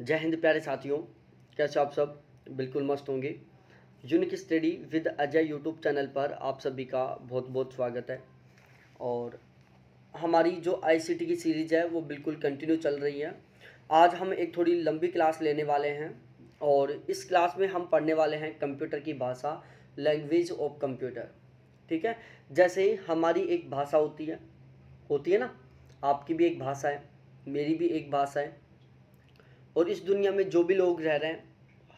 जय हिंद प्यारे साथियों कैसे आप सब बिल्कुल मस्त होंगे unique study with Ajay YouTube channel पर आप सभी का बहुत बहुत स्वागत है और हमारी जो आईसीटी की सीरीज है वो बिल्कुल कंटिन्यू चल रही है आज हम एक थोड़ी लंबी क्लास लेने वाले हैं और इस क्लास में हम पढ़ने वाले हैं कंप्यूटर की भाषा लैंग्वेज ऑफ कंप्यूटर ठीक है जैसे ही हमारी एक भाषा होती है होती है ना आपकी भी एक भाषा है मेरी भी एक भाषा है और इस दुनिया में जो भी लोग रह रहे हैं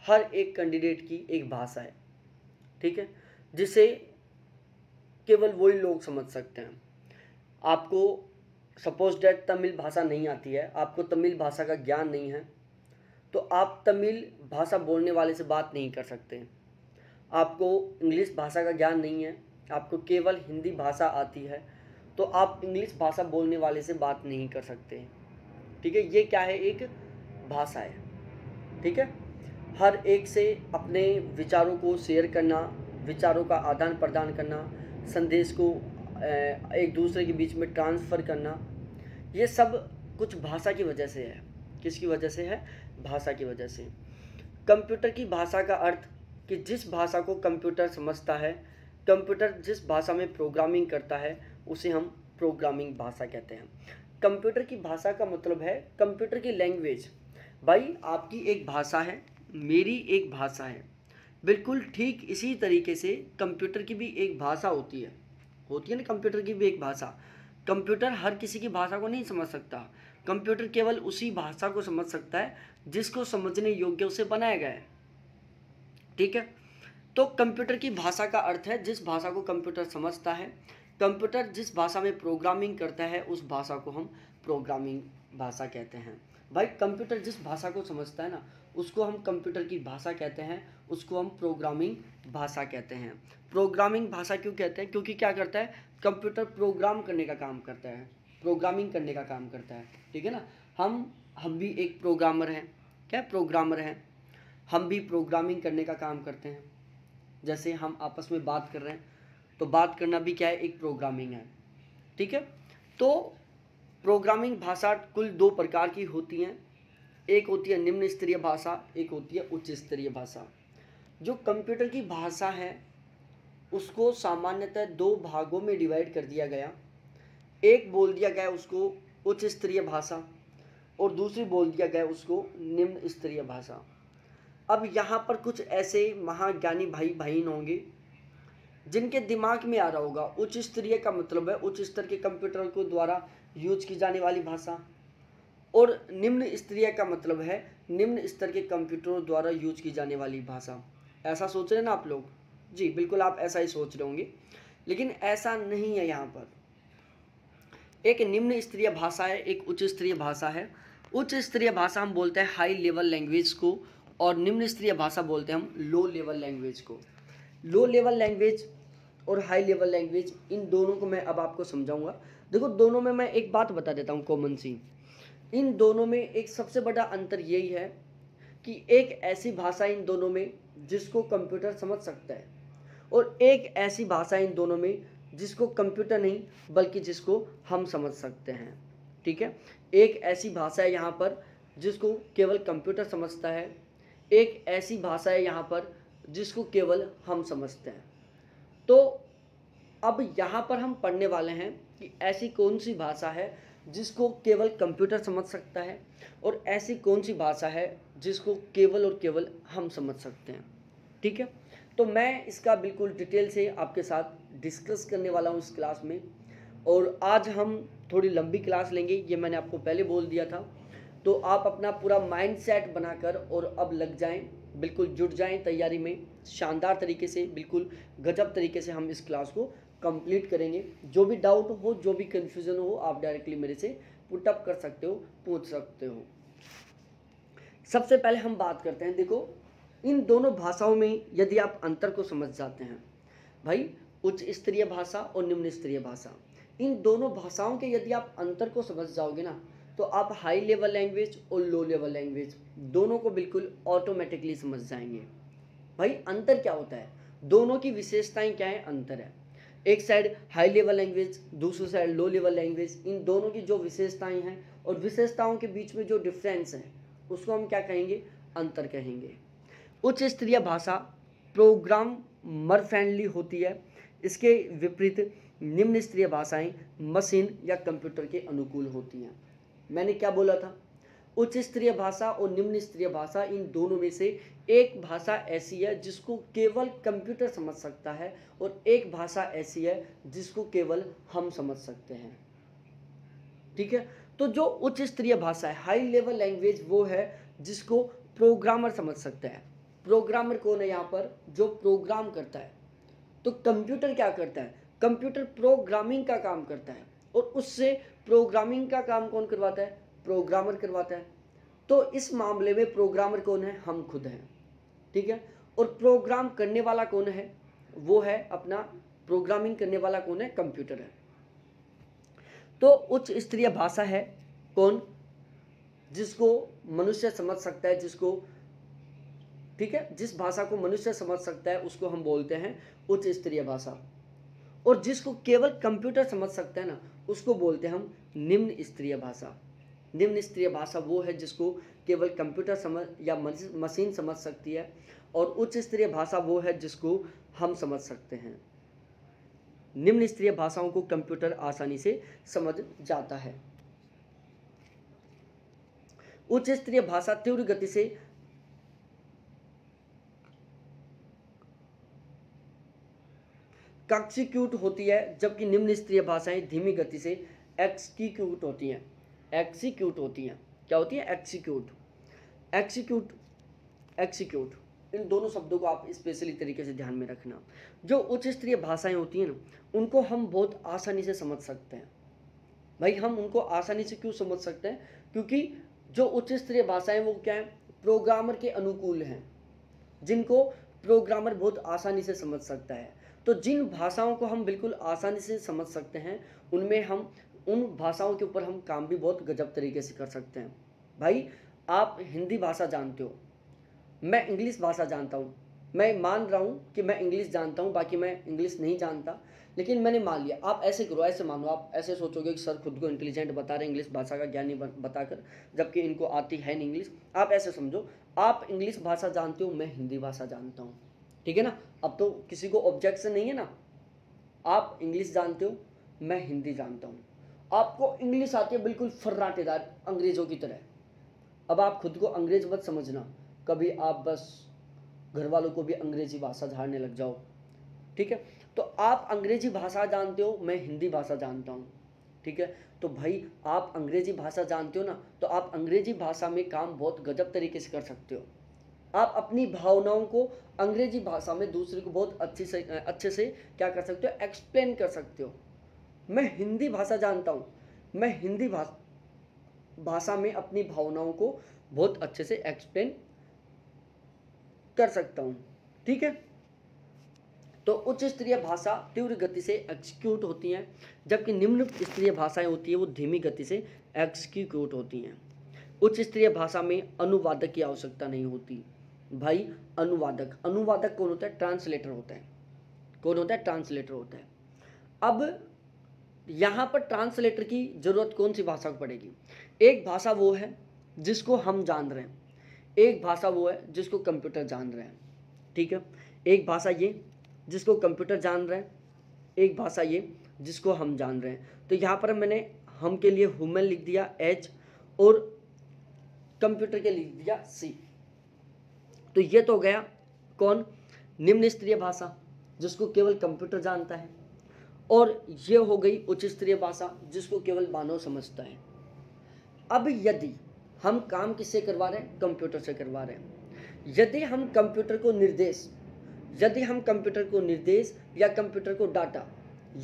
हर एक कैंडिडेट की एक भाषा है ठीक है जिसे केवल वही लोग समझ सकते हैं आपको सपोज डैट तमिल भाषा नहीं आती है आपको तमिल भाषा का ज्ञान नहीं है तो आप तमिल भाषा बोलने वाले से बात नहीं कर सकते आपको इंग्लिश भाषा का ज्ञान नहीं है आपको केवल हिंदी भाषा आती है तो आप इंग्लिश भाषा बोलने वाले से बात नहीं कर सकते ठीक है ये क्या है एक भाषा है ठीक है हर एक से अपने विचारों को शेयर करना विचारों का आदान प्रदान करना संदेश को एक दूसरे के बीच में ट्रांसफ़र करना ये सब कुछ भाषा की वजह से है किसकी वजह से है भाषा की वजह से कंप्यूटर की भाषा का अर्थ कि जिस भाषा को कंप्यूटर समझता है कंप्यूटर जिस भाषा में प्रोग्रामिंग करता है उसे हम प्रोग्रामिंग भाषा कहते हैं कंप्यूटर की भाषा का मतलब है कंप्यूटर की लैंग्वेज भाई आपकी एक भाषा है मेरी एक भाषा है बिल्कुल ठीक इसी तरीके से कंप्यूटर की भी एक भाषा होती है होती है ना कंप्यूटर की भी एक भाषा कंप्यूटर हर किसी की भाषा को नहीं समझ सकता कंप्यूटर केवल उसी भाषा को समझ सकता है जिसको समझने योग्य उसे बनाया गया है ठीक है तो कंप्यूटर की भाषा का अर्थ है जिस भाषा को कंप्यूटर समझता है कंप्यूटर जिस भाषा में प्रोग्रामिंग करता है उस भाषा को हम प्रोग्रामिंग भाषा कहते हैं भाई कंप्यूटर जिस भाषा को समझता है ना उसको हम कंप्यूटर की भाषा कहते हैं उसको हम प्रोग्रामिंग भाषा कहते हैं प्रोग्रामिंग भाषा क्यों कहते हैं क्योंकि क्या करता है कंप्यूटर प्रोग्राम करने का काम करता है प्रोग्रामिंग करने का काम करता है ठीक है ना हम हम भी एक प्रोग्रामर हैं क्या प्रोग्रामर हैं हम भी प्रोग्रामिंग करने का काम करते हैं जैसे हम आपस में बात कर रहे हैं तो बात करना भी क्या है एक प्रोग्रामिंग है ठीक है तो प्रोग्रामिंग भाषा कुल दो प्रकार की होती हैं एक होती है निम्न स्तरीय भाषा एक होती है उच्च स्तरीय भाषा जो कंप्यूटर की भाषा है उसको सामान्यतः दो भागों में डिवाइड कर दिया गया एक बोल दिया गया उसको उच्च स्तरीय भाषा और दूसरी बोल दिया गया उसको निम्न स्तरीय भाषा अब यहाँ पर कुछ ऐसे महाज्ञानी भाई बहन होंगे जिनके दिमाग में आ रहा होगा उच्च स्तरीय का मतलब है उच्च स्तर के कंप्यूटर को द्वारा यूज की जाने वाली भाषा और निम्न स्तरीय का मतलब है निम्न स्तर के कंप्यूटरों द्वारा यूज की जाने वाली भाषा ऐसा सोच रहे हैं ना आप लोग जी बिल्कुल आप ऐसा ही सोच रहे होंगे लेकिन ऐसा नहीं है यहाँ पर एक निम्न स्तरीय भाषा है एक उच्च स्तरीय भाषा है उच्च स्तरीय भाषा हम बोलते हैं हाई लेवल लैंग्वेज को और निम्न स्तरीय भाषा बोलते हैं हम लो लेवल लैंग्वेज को लो लेवल लैंग्वेज और हाई लेवल लैंग्वेज इन दोनों को मैं अब आपको समझाऊंगा देखो दोनों में मैं एक बात बता देता हूँ कॉमन सी इन दोनों में एक सबसे बड़ा अंतर यही है कि एक ऐसी भाषा इन दोनों में जिसको कंप्यूटर समझ सकता है और एक ऐसी भाषा इन दोनों में जिसको कंप्यूटर नहीं बल्कि जिसको हम समझ सकते हैं ठीक है एक ऐसी भाषा है यहाँ पर जिसको केवल कंप्यूटर समझता है एक ऐसी भाषा है यहाँ पर जिसको केवल हम समझते हैं तो अब यहाँ पर हम पढ़ने वाले हैं कि ऐसी कौन सी भाषा है जिसको केवल कंप्यूटर समझ सकता है और ऐसी कौन सी भाषा है जिसको केवल और केवल हम समझ सकते हैं ठीक है तो मैं इसका बिल्कुल डिटेल से आपके साथ डिस्कस करने वाला हूँ इस क्लास में और आज हम थोड़ी लंबी क्लास लेंगे ये मैंने आपको पहले बोल दिया था तो आप अपना पूरा माइंड सेट बनाकर और अब लग जाएं बिल्कुल जुट जाएं तैयारी में शानदार तरीके से बिल्कुल गजब तरीके से हम इस क्लास को कंप्लीट करेंगे जो भी डाउट हो जो भी कंफ्यूजन हो आप डायरेक्टली मेरे से पुटअप कर सकते हो पूछ सकते हो सबसे पहले हम बात करते हैं देखो इन दोनों भाषाओं में यदि आप अंतर को समझ जाते हैं भाई उच्च स्तरीय भाषा और निम्न स्तरीय भाषा इन दोनों भाषाओं के यदि आप अंतर को समझ जाओगे ना तो आप हाई लेवल लैंग्वेज और लो लेवल लैंग्वेज दोनों को बिल्कुल ऑटोमेटिकली समझ जाएंगे भाई अंतर क्या होता है दोनों की विशेषताएं क्या है अंतर है एक साइड हाई लेवल लैंग्वेज दूसरी साइड लो लेवल लैंग्वेज इन दोनों की जो विशेषताएं हैं और विशेषताओं के बीच में जो डिफरेंस है उसको हम क्या कहेंगे अंतर कहेंगे उच्च स्तरीय भाषा प्रोग्राम मर फ्रेंडली होती है इसके विपरीत निम्न स्तरीय भाषाएं मशीन या कंप्यूटर के अनुकूल होती हैं मैंने क्या बोला था उच्च स्तरीय भाषा और निम्न स्तरीय भाषा इन दोनों में से एक भाषा ऐसी है जिसको केवल कंप्यूटर समझ सकता है और एक भाषा ऐसी है जिसको केवल हम समझ सकते हैं ठीक है तो जो उच्च स्तरीय भाषा है हाई लेवल लैंग्वेज वो है जिसको प्रोग्रामर समझ सकता है प्रोग्रामर कौन है यहाँ पर जो प्रोग्राम करता है तो कंप्यूटर क्या करता है कंप्यूटर प्रोग्रामिंग का काम करता है और उससे प्रोग्रामिंग का काम कौन करवाता है प्रोग्रामर करवाता है तो इस मामले में प्रोग्रामर कौन है हम खुद हैं ठीक है और प्रोग्राम करने वाला कौन है वो है अपना प्रोग्रामिंग करने वाला कौन है कंप्यूटर है तो उच्च स्तरीय भाषा है कौन जिसको मनुष्य समझ सकता है जिसको ठीक है जिस भाषा को मनुष्य समझ सकता है उसको हम बोलते हैं उच्च स्तरीय भाषा और जिसको केवल कंप्यूटर समझ सकता है ना उसको बोलते हैं हम निम्न स्तरीय भाषा निम्न स्तरीय भाषा वो है जिसको केवल कंप्यूटर समझ या मशीन समझ सकती है और उच्च स्तरीय भाषा वो है जिसको हम समझ सकते हैं निम्न स्तरीय भाषाओं को कंप्यूटर आसानी से समझ जाता है उच्च स्तरीय भाषा तीव्र गति से एक्सिक्यूट होती है जबकि निम्न स्तरीय भाषाएं धीमी गति से एक्सक्यूट होती हैं एक्सिक्यूट होती हैं क्या होती है एक्सिक्यूट एक्सिक्यूट एक्सिक्यूट इन दोनों शब्दों को आप स्पेशली तरीके से ध्यान में रखना जो उच्च स्तरीय भाषाएं होती हैं ना उनको हम बहुत आसानी से समझ सकते हैं भाई हम उनको आसानी से क्यों समझ सकते हैं क्योंकि जो उच्च स्तरीय भाषाएं वो क्या है प्रोग्रामर के अनुकूल हैं जिनको प्रोग्रामर बहुत आसानी से समझ सकता है तो जिन भाषाओं को हम बिल्कुल आसानी से समझ सकते हैं उनमें हम उन भाषाओं के ऊपर हम काम भी बहुत गजब तरीके से कर सकते हैं भाई आप हिंदी भाषा जानते हो मैं इंग्लिश भाषा जानता हूँ मैं मान रहा हूँ कि मैं इंग्लिश जानता हूँ बाकी मैं इंग्लिश नहीं जानता लेकिन मैंने मान लिया आप ऐसे करो ऐसे मानो आप ऐसे सोचोगे कि सर खुद को इंटेलिजेंट बता रहे हैं इंग्लिश भाषा का ज्ञानी बताकर जबकि इनको आती है नहीं इंग्लिश आप ऐसे समझो आप इंग्लिश भाषा जानते हो मैं हिंदी भाषा जानता हूँ ठीक है ना अब तो किसी को ऑब्जेक्शन नहीं है ना आप इंग्लिश जानते हो मैं हिंदी जानता हूँ आपको इंग्लिश आती है बिल्कुल फर्राटेदार अंग्रेज़ों की तरह अब आप खुद को अंग्रेज मत समझना कभी आप बस घर वालों को भी अंग्रेजी भाषा झाड़ने लग जाओ ठीक है तो आप अंग्रेजी भाषा जानते हो मैं हिंदी भाषा जानता हूँ ठीक है तो भाई आप अंग्रेजी भाषा जानते हो ना तो आप अंग्रेजी भाषा में काम बहुत गजब तरीके से कर सकते हो आप अपनी भावनाओं को अंग्रेजी भाषा में दूसरे को बहुत अच्छी से अच्छे से क्या कर सकते हो एक्सप्लेन कर सकते हो मैं हिंदी भाषा जानता हूँ मैं हिंदी भाषा भाषा में अपनी भावनाओं को बहुत अच्छे से एक्सप्लेन कर सकता हूँ ठीक है तो उच्च स्तरीय भाषा तीव्र गति से एक्सिक्यूट होती हैं जबकि निम्न स्तरीय भाषाएं होती है वो धीमी गति से एक्सिक्यूट होती हैं उच्च स्तरीय भाषा में अनुवादक की आवश्यकता नहीं होती भाई अनुवादक अनुवादक कौन होता है ट्रांसलेटर होता है कौन होता है ट्रांसलेटर होता है अब यहाँ पर ट्रांसलेटर की ज़रूरत कौन सी भाषा को पड़ेगी एक भाषा वो है जिसको हम जान रहे हैं एक भाषा वो है जिसको कंप्यूटर जान रहे हैं ठीक है एक भाषा ये जिसको कंप्यूटर जान रहे हैं एक भाषा ये जिसको हम जान रहे हैं तो यहाँ पर मैंने हम के लिए हुमेन लिख दिया एच और कंप्यूटर के लिख दिया सी तो ये तो हो गया कौन निम्न स्तरीय भाषा जिसको केवल कंप्यूटर जानता है और ये हो गई उच्च स्तरीय भाषा जिसको केवल मानव समझता है अब यदि हम काम किससे करवा रहे हैं कंप्यूटर से करवा रहे हैं यदि हम कंप्यूटर को निर्देश यदि हम कंप्यूटर को निर्देश या कंप्यूटर को डाटा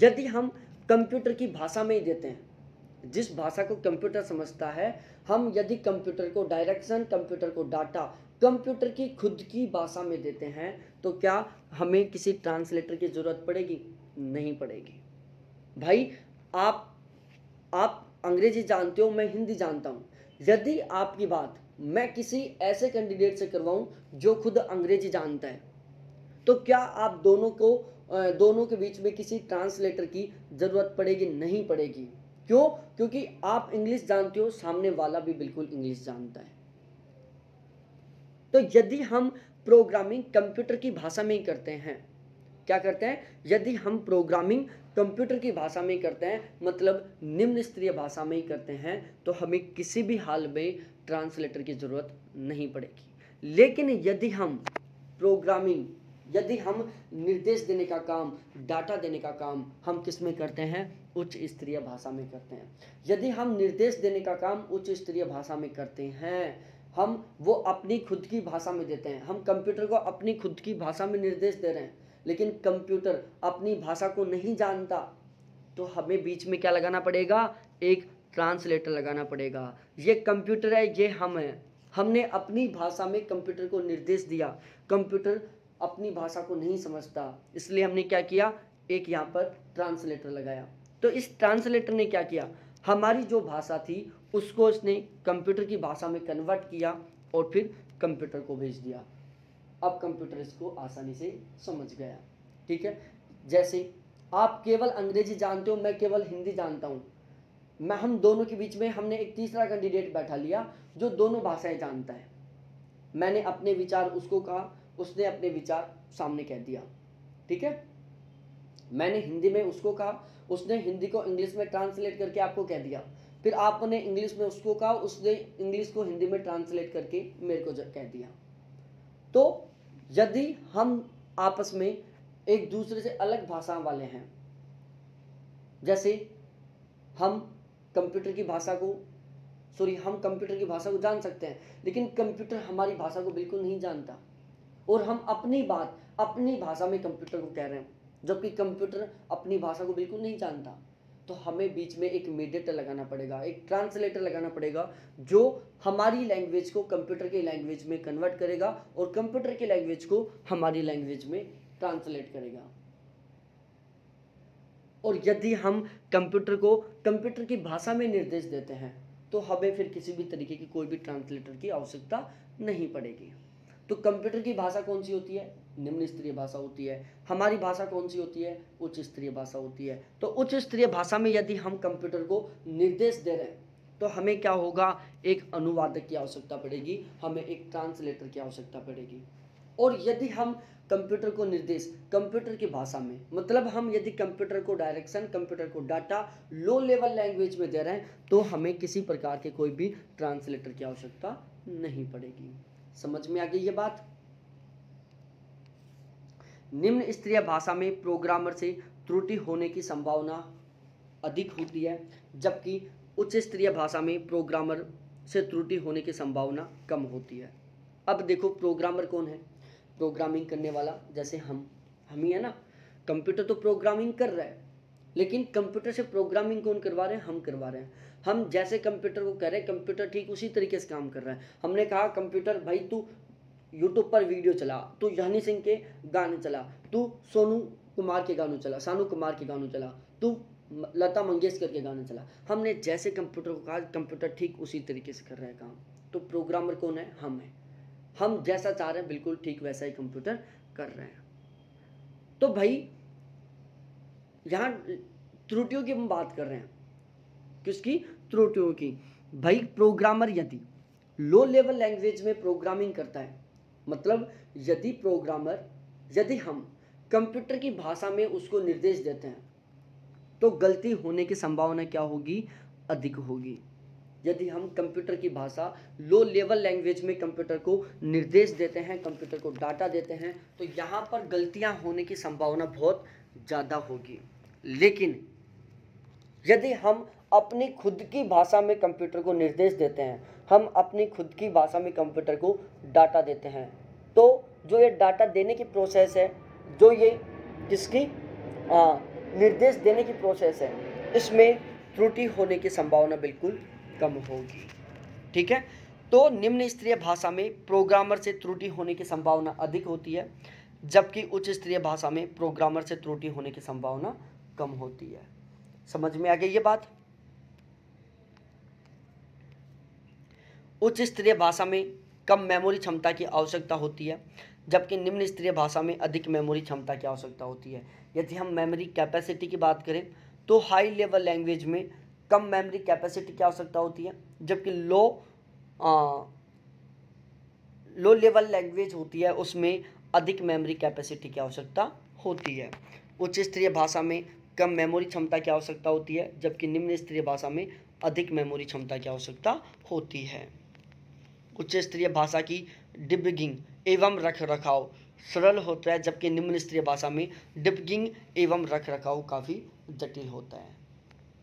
यदि हम कंप्यूटर की भाषा में ही देते हैं जिस भाषा को कंप्यूटर समझता है हम यदि कंप्यूटर को डायरेक्शन कंप्यूटर को डाटा कंप्यूटर की खुद की भाषा में देते हैं तो क्या हमें किसी ट्रांसलेटर की ज़रूरत पड़ेगी नहीं पड़ेगी भाई आप आप अंग्रेजी जानते हो मैं हिंदी जानता हूँ यदि आपकी बात मैं किसी ऐसे कैंडिडेट से करवाऊँ जो खुद अंग्रेजी जानता है तो क्या आप दोनों को दोनों के बीच में किसी ट्रांसलेटर की ज़रूरत पड़ेगी नहीं पड़ेगी क्यों क्योंकि आप इंग्लिश जानते हो सामने वाला भी बिल्कुल इंग्लिश जानता है तो यदि हम प्रोग्रामिंग कंप्यूटर की भाषा में ही करते हैं क्या करते हैं यदि हम प्रोग्रामिंग कंप्यूटर की भाषा में ही करते हैं मतलब निम्न स्तरीय भाषा में ही करते हैं तो हमें किसी भी हाल में ट्रांसलेटर की ज़रूरत नहीं पड़ेगी लेकिन यदि हम प्रोग्रामिंग यदि हम निर्देश देने का काम डाटा देने का काम हम किस में करते हैं उच्च स्तरीय भाषा में करते हैं यदि हम निर्देश देने का काम उच्च स्तरीय भाषा में करते हैं हम वो अपनी खुद की भाषा में देते हैं हम कंप्यूटर को अपनी खुद की भाषा में निर्देश दे रहे हैं लेकिन कंप्यूटर अपनी भाषा को नहीं जानता तो हमें बीच में क्या लगाना पड़ेगा एक ट्रांसलेटर लगाना पड़ेगा ये कंप्यूटर है ये हम हैं हमने अपनी भाषा में कंप्यूटर को निर्देश दिया कंप्यूटर अपनी भाषा को नहीं समझता इसलिए हमने क्या किया एक यहाँ पर ट्रांसलेटर लगाया तो इस ट्रांसलेटर ने क्या किया हमारी जो भाषा थी उसको उसने कंप्यूटर की भाषा में कन्वर्ट किया और फिर कंप्यूटर को भेज दिया अब कंप्यूटर इसको आसानी से समझ गया ठीक है जैसे आप केवल अंग्रेजी जानते हो मैं केवल हिंदी जानता हूँ मैं हम दोनों के बीच में हमने एक तीसरा कैंडिडेट बैठा लिया जो दोनों भाषाएं जानता है मैंने अपने विचार उसको कहा उसने अपने विचार सामने कह दिया ठीक है मैंने हिंदी में उसको कहा उसने हिंदी को इंग्लिश में ट्रांसलेट करके आपको कह दिया फिर आपने इंग्लिश में उसको कहा उसने इंग्लिश को हिंदी में ट्रांसलेट करके मेरे को कह दिया तो यदि हम आपस में एक दूसरे से अलग भाषा वाले हैं जैसे हम कंप्यूटर की भाषा को सॉरी हम कंप्यूटर की भाषा को जान सकते हैं लेकिन कंप्यूटर हमारी भाषा को बिल्कुल नहीं जानता और हम अपनी बात अपनी भाषा में कंप्यूटर को कह रहे हैं जबकि कंप्यूटर अपनी भाषा को बिल्कुल नहीं जानता तो हमें बीच में एक मीडिएटर लगाना पड़ेगा एक ट्रांसलेटर लगाना पड़ेगा जो हमारी लैंग्वेज को कंप्यूटर के लैंग्वेज में कन्वर्ट करेगा और कंप्यूटर के लैंग्वेज को हमारी लैंग्वेज में ट्रांसलेट करेगा और यदि हम कंप्यूटर को कंप्यूटर की भाषा में निर्देश देते हैं तो हमें फिर किसी भी तरीके की कोई भी ट्रांसलेटर की आवश्यकता नहीं पड़ेगी तो कंप्यूटर की भाषा कौन सी होती है निम्न स्तरीय भाषा होती है हमारी भाषा कौन सी होती है उच्च स्तरीय भाषा होती है तो उच्च स्तरीय भाषा में यदि हम कंप्यूटर को निर्देश दे रहे हैं तो हमें क्या होगा एक अनुवादक की आवश्यकता पड़ेगी हमें एक ट्रांसलेटर की आवश्यकता पड़ेगी और यदि हम कंप्यूटर को निर्देश कंप्यूटर की भाषा में मतलब हम यदि कंप्यूटर को डायरेक्शन कंप्यूटर को डाटा लो लेवल लैंग्वेज में दे रहे हैं तो हमें किसी प्रकार के कोई भी ट्रांसलेटर की आवश्यकता नहीं पड़ेगी समझ में आ गई ये बात निम्न स्तरीय भाषा में प्रोग्रामर से त्रुटि होने की संभावना अधिक होती है जबकि उच्च स्तरीय भाषा में प्रोग्रामर से त्रुटि होने की संभावना कम होती है अब देखो प्रोग्रामर कौन है प्रोग्रामिंग करने वाला जैसे हम हम ही है ना कंप्यूटर तो प्रोग्रामिंग कर रहा है लेकिन कंप्यूटर से प्रोग्रामिंग कौन करवा रहे हैं हम करवा रहे हैं हम जैसे कंप्यूटर को कह रहे हैं कंप्यूटर ठीक उसी तरीके से काम कर रहा है हमने कहा कंप्यूटर भाई तू यूट्यूब पर वीडियो चला तो यानी सिंह के गाने चला तो सोनू कुमार के गानों चला सानू कुमार के गानों चला तो लता मंगेशकर के गाने चला हमने जैसे कंप्यूटर को कहा कंप्यूटर ठीक उसी तरीके से कर रहा है काम तो प्रोग्रामर कौन है हम हैं हम जैसा चाह रहे हैं बिल्कुल ठीक वैसा ही कंप्यूटर कर रहे हैं तो भाई यहाँ त्रुटियों की हम बात कर रहे हैं किसकी त्रुटियों की भाई प्रोग्रामर यदि लो लेवल लैंग्वेज में प्रोग्रामिंग करता है मतलब यदि प्रोग्रामर यदि हम कंप्यूटर की भाषा में उसको निर्देश देते हैं तो गलती होने की संभावना क्या होगी अधिक होगी यदि हम कंप्यूटर की भाषा लो लेवल लैंग्वेज में कंप्यूटर को निर्देश देते हैं कंप्यूटर को डाटा देते हैं तो यहाँ पर गलतियाँ होने की संभावना बहुत ज़्यादा होगी लेकिन यदि हम अपनी खुद की भाषा में कंप्यूटर को निर्देश देते हैं हम अपनी खुद की भाषा में कंप्यूटर को डाटा देते हैं तो जो ये डाटा देने की प्रोसेस है जो ये किसकी आ, निर्देश देने की प्रोसेस है इसमें त्रुटि होने की संभावना बिल्कुल कम होगी ठीक है तो निम्न स्तरीय भाषा में प्रोग्रामर से त्रुटि होने की संभावना अधिक होती है जबकि उच्च स्तरीय भाषा में प्रोग्रामर से त्रुटि होने की संभावना कम होती है समझ में आ गई ये बात उच्च स्तरीय भाषा में कम मेमोरी क्षमता की आवश्यकता होती है जबकि निम्न स्तरीय भाषा में अधिक मेमोरी क्षमता की आवश्यकता होती है यदि हम मेमोरी कैपेसिटी की बात करें तो हाई लेवल लैंग्वेज में कम मेमोरी कैपेसिटी की आवश्यकता होती है जबकि लो आ, लो लेवल लैंग्वेज होती है उसमें अधिक मेमोरी कैपेसिटी की आवश्यकता होती है उच्च स्तरीय भाषा में कम मेमोरी क्षमता की आवश्यकता होती है जबकि निम्न स्तरीय भाषा में अधिक मेमोरी क्षमता की आवश्यकता होती है उच्च स्तरीय भाषा की डिबगिंग एवं रख रखाव सरल होता है जबकि निम्न स्तरीय भाषा में डिबगिंग एवं रख रखाव काफ़ी जटिल होता है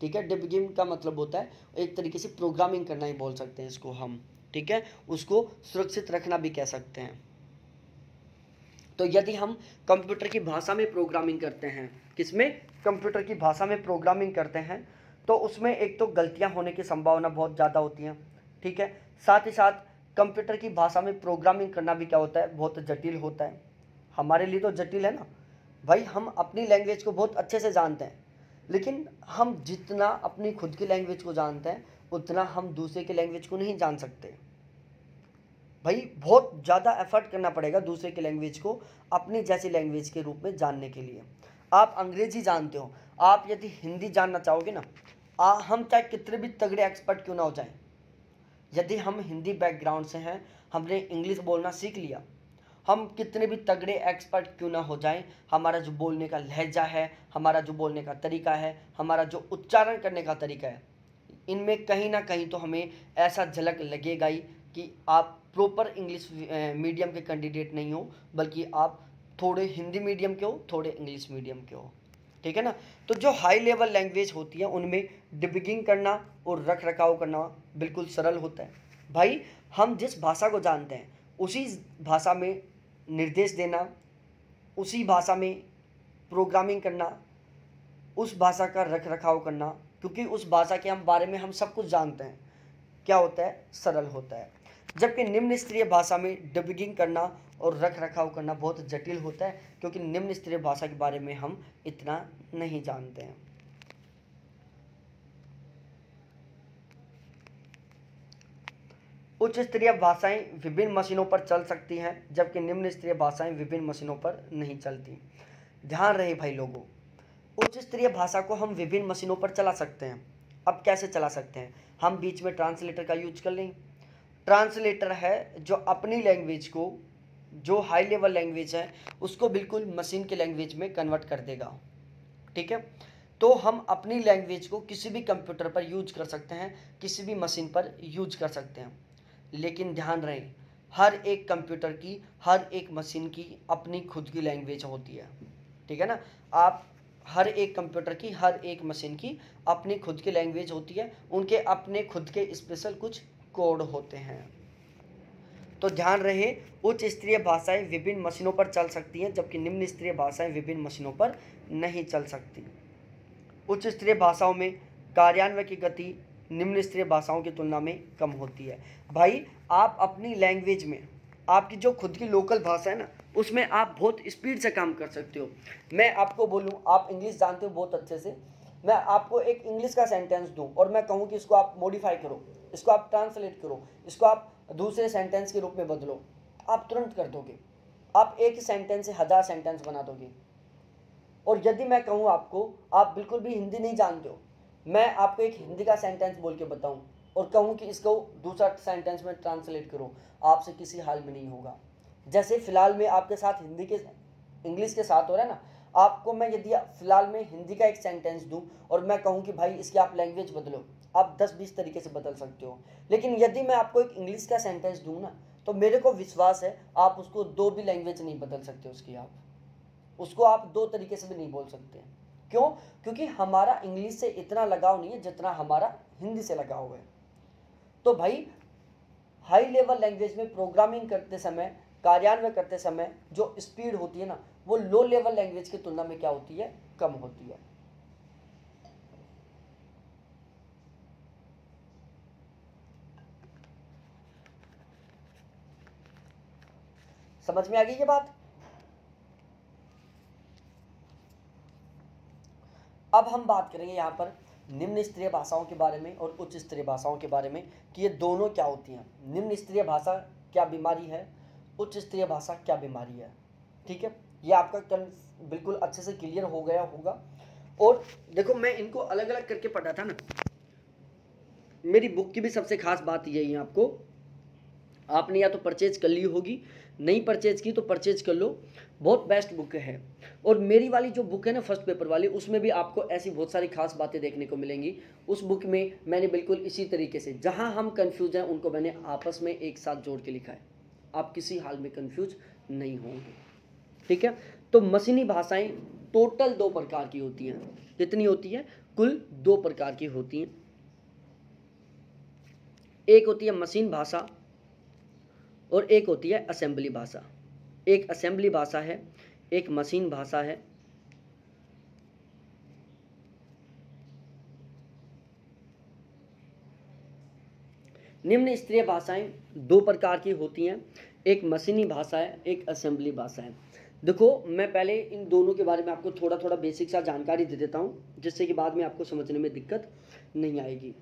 ठीक है डिबगिंग का मतलब होता है एक तरीके से प्रोग्रामिंग करना ही बोल सकते हैं इसको हम ठीक है उसको सुरक्षित रखना भी कह सकते हैं तो यदि हम कंप्यूटर की भाषा में प्रोग्रामिंग करते हैं किसमें कंप्यूटर की भाषा में प्रोग्रामिंग करते हैं तो उसमें एक तो गलतियां होने की संभावना बहुत ज़्यादा होती हैं ठीक है साथ ही साथ कंप्यूटर की भाषा में प्रोग्रामिंग करना भी क्या होता है बहुत जटिल होता है हमारे लिए तो जटिल है ना भाई हम अपनी लैंग्वेज को बहुत अच्छे से जानते हैं लेकिन हम जितना अपनी खुद की लैंग्वेज को जानते हैं उतना हम दूसरे की लैंग्वेज को नहीं जान सकते भाई बहुत ज़्यादा एफर्ट करना पड़ेगा दूसरे की लैंग्वेज को अपनी जैसी लैंग्वेज के रूप में जानने के लिए आप अंग्रेजी जानते हो आप यदि हिंदी जानना चाहोगे ना आ, हम चाहे कितने भी तगड़े एक्सपर्ट क्यों ना हो जाएं यदि हम हिंदी बैकग्राउंड से हैं हमने इंग्लिश बोलना सीख लिया हम कितने भी तगड़े एक्सपर्ट क्यों ना हो जाएं हमारा जो बोलने का लहजा है हमारा जो बोलने का तरीका है हमारा जो उच्चारण करने का तरीका है इनमें कहीं ना कहीं तो हमें ऐसा झलक लगेगा ही कि आप प्रॉपर इंग्लिश मीडियम के कैंडिडेट नहीं हो बल्कि आप थोड़े हिंदी मीडियम के हो थोड़े इंग्लिश मीडियम के हो ठीक है ना तो जो हाई लेवल लैंग्वेज होती है उनमें डिबिगिंग करना और रख रखाव करना बिल्कुल सरल होता है भाई हम जिस भाषा को जानते हैं उसी भाषा में निर्देश देना उसी भाषा में प्रोग्रामिंग करना उस भाषा का रख रखाव करना क्योंकि उस भाषा के हम बारे में हम सब कुछ जानते हैं क्या होता है सरल होता है जबकि निम्न स्तरीय भाषा में डबिगिंग करना और रख रखाव करना बहुत जटिल होता है क्योंकि निम्न स्तरीय भाषा के बारे में हम इतना नहीं जानते हैं उच्च स्तरीय भाषाएं विभिन्न मशीनों पर चल सकती हैं जबकि निम्न स्तरीय भाषाएं विभिन्न मशीनों पर नहीं चलती ध्यान रहे भाई लोगों उच्च स्तरीय भाषा को हम विभिन्न मशीनों पर चला सकते हैं अब कैसे चला सकते हैं हम बीच में ट्रांसलेटर का यूज कर लें ट्रांसलेटर है जो अपनी लैंग्वेज को जो हाई लेवल लैंग्वेज है उसको बिल्कुल मशीन के लैंग्वेज में कन्वर्ट कर देगा ठीक है तो हम अपनी लैंग्वेज को किसी भी कंप्यूटर पर यूज कर सकते हैं किसी भी मशीन पर यूज कर सकते हैं लेकिन ध्यान रहे हर एक कंप्यूटर की हर एक मशीन की अपनी खुद की लैंग्वेज होती है ठीक है ना आप हर एक कंप्यूटर की हर एक मशीन की अपनी खुद की लैंग्वेज होती है उनके अपने खुद के स्पेशल कुछ कोड होते हैं तो ध्यान रहे उच्च स्तरीय भाषाएं विभिन्न मशीनों पर चल सकती हैं जबकि निम्न स्तरीय भाषाएं विभिन्न मशीनों पर नहीं चल सकती उच्च स्तरीय भाषाओं में कार्यान्वय की गति निम्न स्तरीय भाषाओं की तुलना में कम होती है भाई आप अपनी लैंग्वेज में आपकी जो खुद की लोकल भाषा है ना उसमें आप बहुत स्पीड से काम कर सकते हो मैं आपको बोलूँ आप इंग्लिश जानते हो बहुत अच्छे से मैं आपको एक इंग्लिश का सेंटेंस दूँ और मैं कहूँ कि इसको आप मॉडिफाई करो इसको आप ट्रांसलेट करो इसको आप दूसरे सेंटेंस के रूप में बदलो आप तुरंत कर दोगे आप एक ही सेंटेंस से हज़ार सेंटेंस बना दोगे और यदि मैं कहूँ आपको आप बिल्कुल भी हिंदी नहीं जानते हो मैं आपको एक हिंदी का सेंटेंस बोल के बताऊँ और कहूँ कि इसको दूसरा सेंटेंस में ट्रांसलेट करो आपसे किसी हाल में नहीं होगा जैसे फ़िलहाल में आपके साथ हिंदी के इंग्लिश के साथ हो रहा है ना आपको मैं यदि फ़िलहाल में हिंदी का एक सेंटेंस दूँ और मैं कहूँ कि भाई इसकी आप लैंग्वेज बदलो आप दस बीस तरीके से बदल सकते हो लेकिन यदि मैं आपको एक इंग्लिश का सेंटेंस दूँ ना तो मेरे को विश्वास है आप उसको दो भी लैंग्वेज नहीं बदल सकते उसकी आप उसको आप दो तरीके से भी नहीं बोल सकते क्यों क्योंकि हमारा इंग्लिश से इतना लगाव नहीं है जितना हमारा हिंदी से लगाव है तो भाई हाई लेवल लैंग्वेज में प्रोग्रामिंग करते समय कार्यान्वयन करते समय जो स्पीड होती है ना वो लो लेवल लैंग्वेज की तुलना में क्या होती है कम होती है समझ में आ गई ये बात अब हम बात करेंगे यहां पर निम्न स्तरीय भाषाओं के बारे में और उच्च स्तरीय भाषाओं के बारे में कि ये दोनों क्या होती हैं निम्न स्तरीय भाषा क्या बीमारी है उच्च स्तरीय भाषा क्या बीमारी है ठीक है ये आपका कल बिल्कुल अच्छे से क्लियर हो गया होगा और देखो मैं इनको अलग अलग करके पढ़ा था ना मेरी बुक की भी सबसे खास बात यही है आपको आपने या तो परचेज कर ली होगी नहीं परचेज की तो परचेज कर लो बहुत बेस्ट बुक है और मेरी वाली जो बुक है ना फर्स्ट पेपर वाली उसमें भी आपको ऐसी बहुत सारी खास बातें देखने को मिलेंगी उस बुक में मैंने बिल्कुल इसी तरीके से जहाँ हम कन्फ्यूज हैं उनको मैंने आपस में एक साथ जोड़ के लिखा है आप किसी हाल में कन्फ्यूज नहीं होंगे ठीक है तो मशीनी भाषाएं टोटल दो प्रकार की होती हैं कितनी होती है कुल दो प्रकार की होती हैं एक होती है मशीन भाषा और एक होती है असेंबली भाषा एक असेंबली भाषा है एक मशीन भाषा है निम्न स्तरीय भाषाएं दो प्रकार की होती हैं एक मशीनी भाषा है एक असेंबली भाषा है देखो मैं पहले इन दोनों के बारे में आपको थोड़ा थोड़ा बेसिक सा जानकारी दे देता हूँ जिससे कि बाद में आपको समझने में दिक्कत नहीं आएगी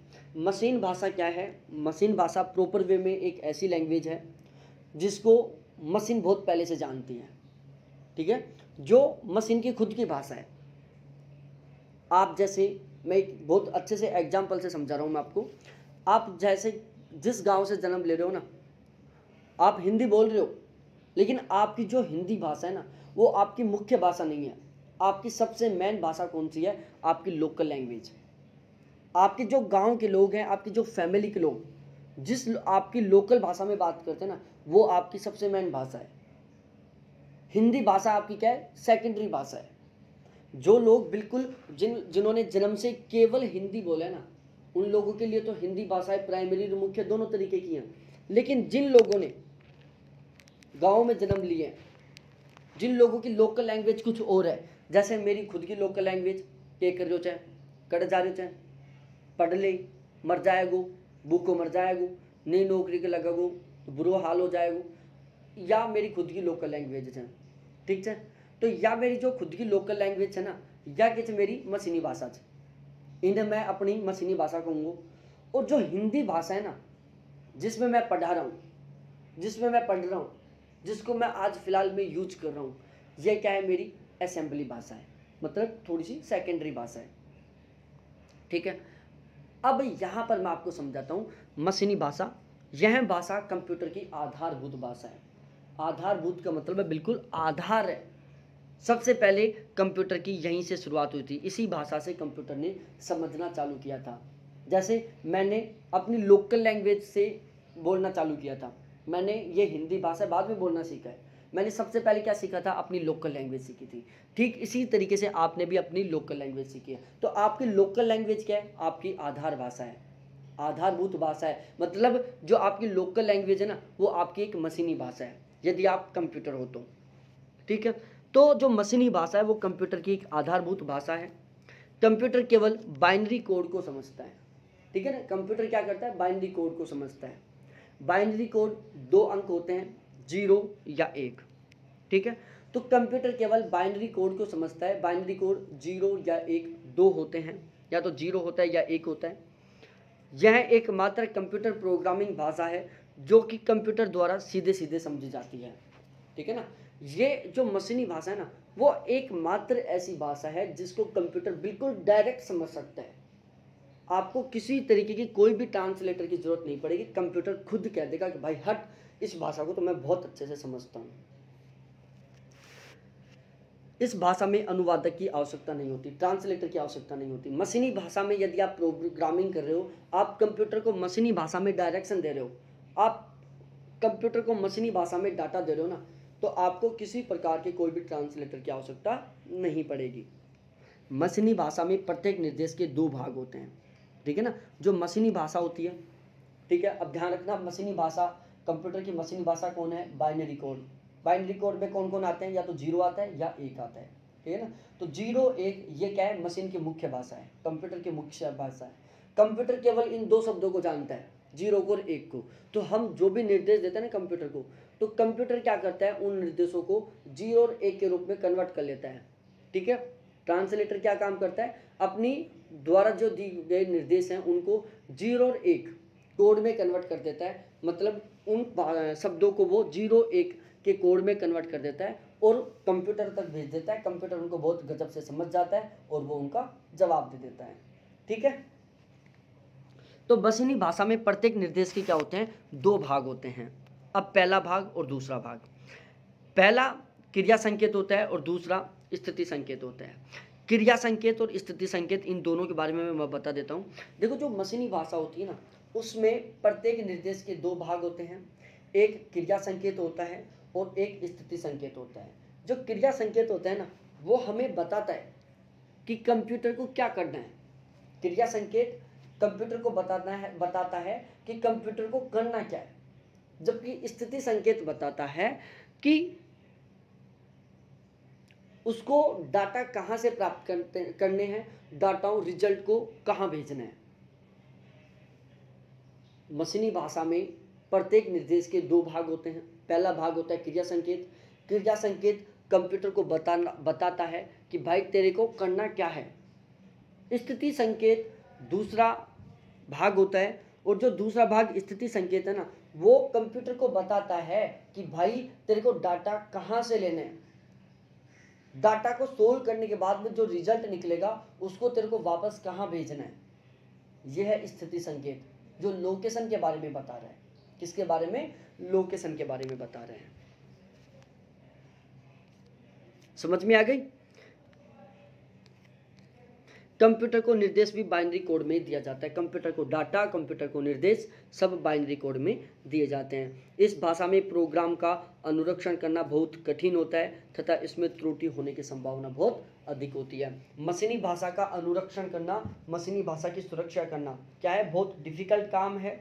मशीन भाषा क्या है मशीन भाषा प्रॉपर वे में एक ऐसी लैंग्वेज है जिसको मशीन बहुत पहले से जानती है ठीक है जो मशीन की खुद की भाषा है आप जैसे मैं एक बहुत अच्छे से एग्जाम्पल से समझा रहा हूँ मैं आपको आप जैसे जिस गांव से जन्म ले रहे हो ना आप हिंदी बोल रहे हो लेकिन आपकी जो हिंदी भाषा है ना वो आपकी मुख्य भाषा नहीं है आपकी सबसे मेन भाषा कौन सी है आपकी लोकल लैंग्वेज आपके जो गांव के लोग हैं आपकी जो फैमिली के लोग जिस आपकी लोकल भाषा में बात करते हैं ना वो आपकी सबसे मेन भाषा है हिंदी भाषा आपकी क्या है सेकेंडरी भाषा है जो लोग बिल्कुल जिन जिन्होंने जन्म से केवल हिंदी बोला है ना उन लोगों के लिए तो हिंदी भाषाएं प्राइमरी और मुख्य दोनों तरीके की हैं लेकिन जिन लोगों ने गाँव में जन्म लिए हैं जिन लोगों की लोकल लैंग्वेज कुछ और है जैसे मेरी खुद की लोकल लैंग्वेज के कर जो चाहे कट जा रहे चाहे पढ़ ले मर गो भूखो मर जाएगो नहीं नौकरी के लगेगो तो बुरो हाल हो जाएगो या मेरी खुद की लोकल लैंग्वेज है ठीक है तो या मेरी जो खुद की लोकल लैंग्वेज है ना या कि मेरी मशीनी भाषा है इन्हें मैं अपनी मशीनी भाषा कहूँगा और जो हिंदी भाषा है ना जिसमें मैं पढ़ा रहा हूँ जिसमें मैं पढ़ रहा हूँ जिसको मैं आज फिलहाल में यूज कर रहा हूँ यह क्या है मेरी असेंबली भाषा है मतलब थोड़ी सी सेकेंडरी भाषा है ठीक है अब यहाँ पर मैं आपको समझाता हूँ मशीनी भाषा यह भाषा कंप्यूटर की आधारभूत भाषा है आधारभूत का मतलब है बिल्कुल आधार है सबसे पहले कंप्यूटर की यहीं से शुरुआत हुई थी इसी भाषा से कंप्यूटर ने समझना चालू किया था जैसे मैंने अपनी लोकल लैंग्वेज से बोलना चालू किया था मैंने ये हिंदी भाषा बाद में बोलना सीखा है मैंने सबसे पहले क्या सीखा था अपनी लोकल लैंग्वेज सीखी थी ठीक इसी तरीके से आपने भी अपनी लोकल लैंग्वेज सीखी है तो आपकी लोकल लैंग्वेज क्या है आपकी आधार भाषा है आधारभूत भाषा है मतलब जो आपकी लोकल लैंग्वेज है ना वो आपकी एक मशीनी भाषा है यदि आप कंप्यूटर हो तो ठीक है तो जो मशीनी भाषा है वो कंप्यूटर की एक आधारभूत भाषा है कंप्यूटर केवल बाइनरी कोड को समझता है ठीक है ना कंप्यूटर क्या करता है बाइनरी कोड को समझता है बाइनरी कोड दो अंक होते हैं जीरो या एक ठीक है तो कंप्यूटर केवल बाइनरी कोड को समझता है बाइनरी कोड जीरो या एक दो होते हैं या तो जीरो होता है या एक होता है यह एक मात्र कंप्यूटर प्रोग्रामिंग भाषा है जो कि कंप्यूटर द्वारा सीधे सीधे समझी जाती है ठीक है ना ये जो मशीनी भाषा है ना वो एकमात्र ऐसी भाषा है जिसको कंप्यूटर बिल्कुल डायरेक्ट समझ सकता है आपको किसी तरीके की कोई भी ट्रांसलेटर की जरूरत नहीं पड़ेगी कंप्यूटर खुद कह देगा कि भाई हट इस भाषा को तो मैं बहुत अच्छे से समझता हूँ इस भाषा में अनुवादक की आवश्यकता नहीं होती ट्रांसलेटर की आवश्यकता नहीं होती मशीनी भाषा में यदि आप प्रोग्रामिंग कर रहे हो आप कंप्यूटर को मशीनी भाषा में डायरेक्शन दे रहे हो आप कंप्यूटर को मशीनी भाषा में डाटा दे रहे हो ना तो आपको किसी प्रकार के कोई भी ट्रांसलेटर की आवश्यकता नहीं पड़ेगी मशीनी भाषा में प्रत्येक निर्देश के दो भाग होते हैं ठीक है ना जो मशीनी भाषा होती है ठीक है अब ध्यान रखना मशीनी भाषा कंप्यूटर की मशीन भाषा कौन है बाइनरी कोड बाइनरी कोड में कौन कौन आते हैं या तो जीरो आता है या एक आता है ठीक है ना तो जीरो एक ये क्या है मशीन की मुख्य भाषा है कंप्यूटर की मुख्य भाषा है कंप्यूटर केवल इन दो शब्दों को जानता है जीरो को और एक को तो हम जो भी निर्देश देते हैं ना कंप्यूटर को तो कंप्यूटर क्या करता है उन निर्देशों को जीरो और एक के रूप में कन्वर्ट कर लेता है ठीक है ट्रांसलेटर क्या काम करता है अपनी द्वारा जो दी गए निर्देश हैं उनको जीरो और एक कोड में कन्वर्ट कर देता है मतलब उन शब्दों को वो जीरो एक के कोड में कन्वर्ट कर देता है और कंप्यूटर तक भेज देता है कंप्यूटर उनको बहुत गजब से समझ जाता है और वो उनका जवाब दे देता है ठीक है तो बस इन्हीं भाषा में प्रत्येक निर्देश के क्या होते हैं दो भाग होते हैं अब पहला भाग और दूसरा भाग पहला क्रिया संकेत होता है और दूसरा स्थिति संकेत होता है क्रिया संकेत और स्थिति संकेत इन दोनों के बारे में मैं बता देता हूँ देखो जो मशीनी भाषा होती है ना उसमें प्रत्येक निर्देश के दो भाग होते हैं एक क्रिया संकेत होता है और एक स्थिति संकेत होता है जो क्रिया संकेत होता है ना वो हमें बताता है कि कंप्यूटर को क्या करना है क्रिया संकेत कंप्यूटर को बताना है बताता है कि कंप्यूटर को करना क्या है जबकि स्थिति संकेत बताता है कि उसको डाटा कहाँ से प्राप्त करते करने हैं डाटाओं रिजल्ट को कहाँ भेजना है मशीनी भाषा में प्रत्येक निर्देश के दो भाग होते हैं पहला भाग होता है क्रिया संकेत क्रिया संकेत कंप्यूटर को बताना बताता है कि भाई तेरे को करना क्या है स्थिति संकेत दूसरा भाग होता है और जो दूसरा भाग स्थिति संकेत है ना वो कंप्यूटर को बताता है कि भाई तेरे को डाटा कहाँ से लेना है डाटा को सोल्व करने के बाद में जो रिजल्ट निकलेगा उसको तेरे को वापस कहाँ भेजना है यह है स्थिति संकेत जो लोकेशन के बारे में बता रहा है किसके बारे में लोकेशन के बारे में बता रहे हैं समझ में आ गई कंप्यूटर को निर्देश भी बाइनरी कोड में दिया जाता है कंप्यूटर को डाटा कंप्यूटर को निर्देश सब बाइनरी कोड में दिए जाते हैं इस भाषा में प्रोग्राम का अनुरक्षण करना बहुत कठिन होता है तथा इसमें त्रुटि होने की संभावना बहुत अधिक होती है मशीनी भाषा का अनुरक्षण करना मशीनी भाषा की सुरक्षा करना क्या है बहुत डिफिकल्ट काम है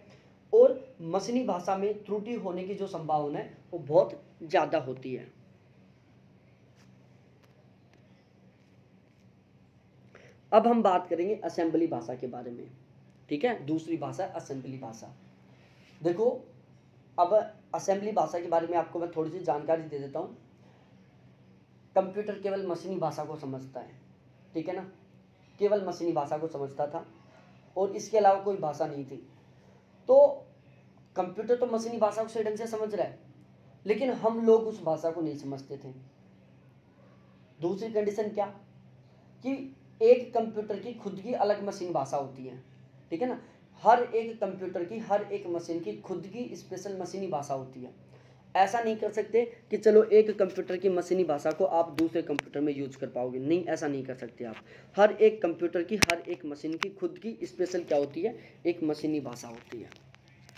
और मशीनी भाषा में त्रुटि होने की जो संभावना है वो बहुत ज़्यादा होती है अब हम बात करेंगे असेंबली भाषा के बारे में ठीक है दूसरी भाषा असेंबली भाषा देखो अब असेंबली भाषा के बारे में आपको मैं थोड़ी सी जानकारी दे देता हूँ कंप्यूटर केवल मशीनी भाषा को समझता है ठीक है ना केवल मशीनी भाषा को समझता था और इसके अलावा कोई भाषा नहीं थी तो कंप्यूटर तो मशीनी भाषा को सही ढंग से समझ रहा है लेकिन हम लोग उस भाषा को नहीं समझते थे दूसरी कंडीशन क्या कि एक कंप्यूटर की खुद की अलग मशीन भाषा होती है ठीक है ना हर एक कंप्यूटर की हर एक मशीन की खुद की स्पेशल मशीनी भाषा होती है ऐसा नहीं कर सकते कि चलो एक कंप्यूटर की मशीनी भाषा को आप दूसरे कंप्यूटर में यूज कर पाओगे नहीं ऐसा नहीं कर सकते आप हर एक कंप्यूटर की हर एक मशीन की खुद की स्पेशल क्या होती है एक मशीनी भाषा होती है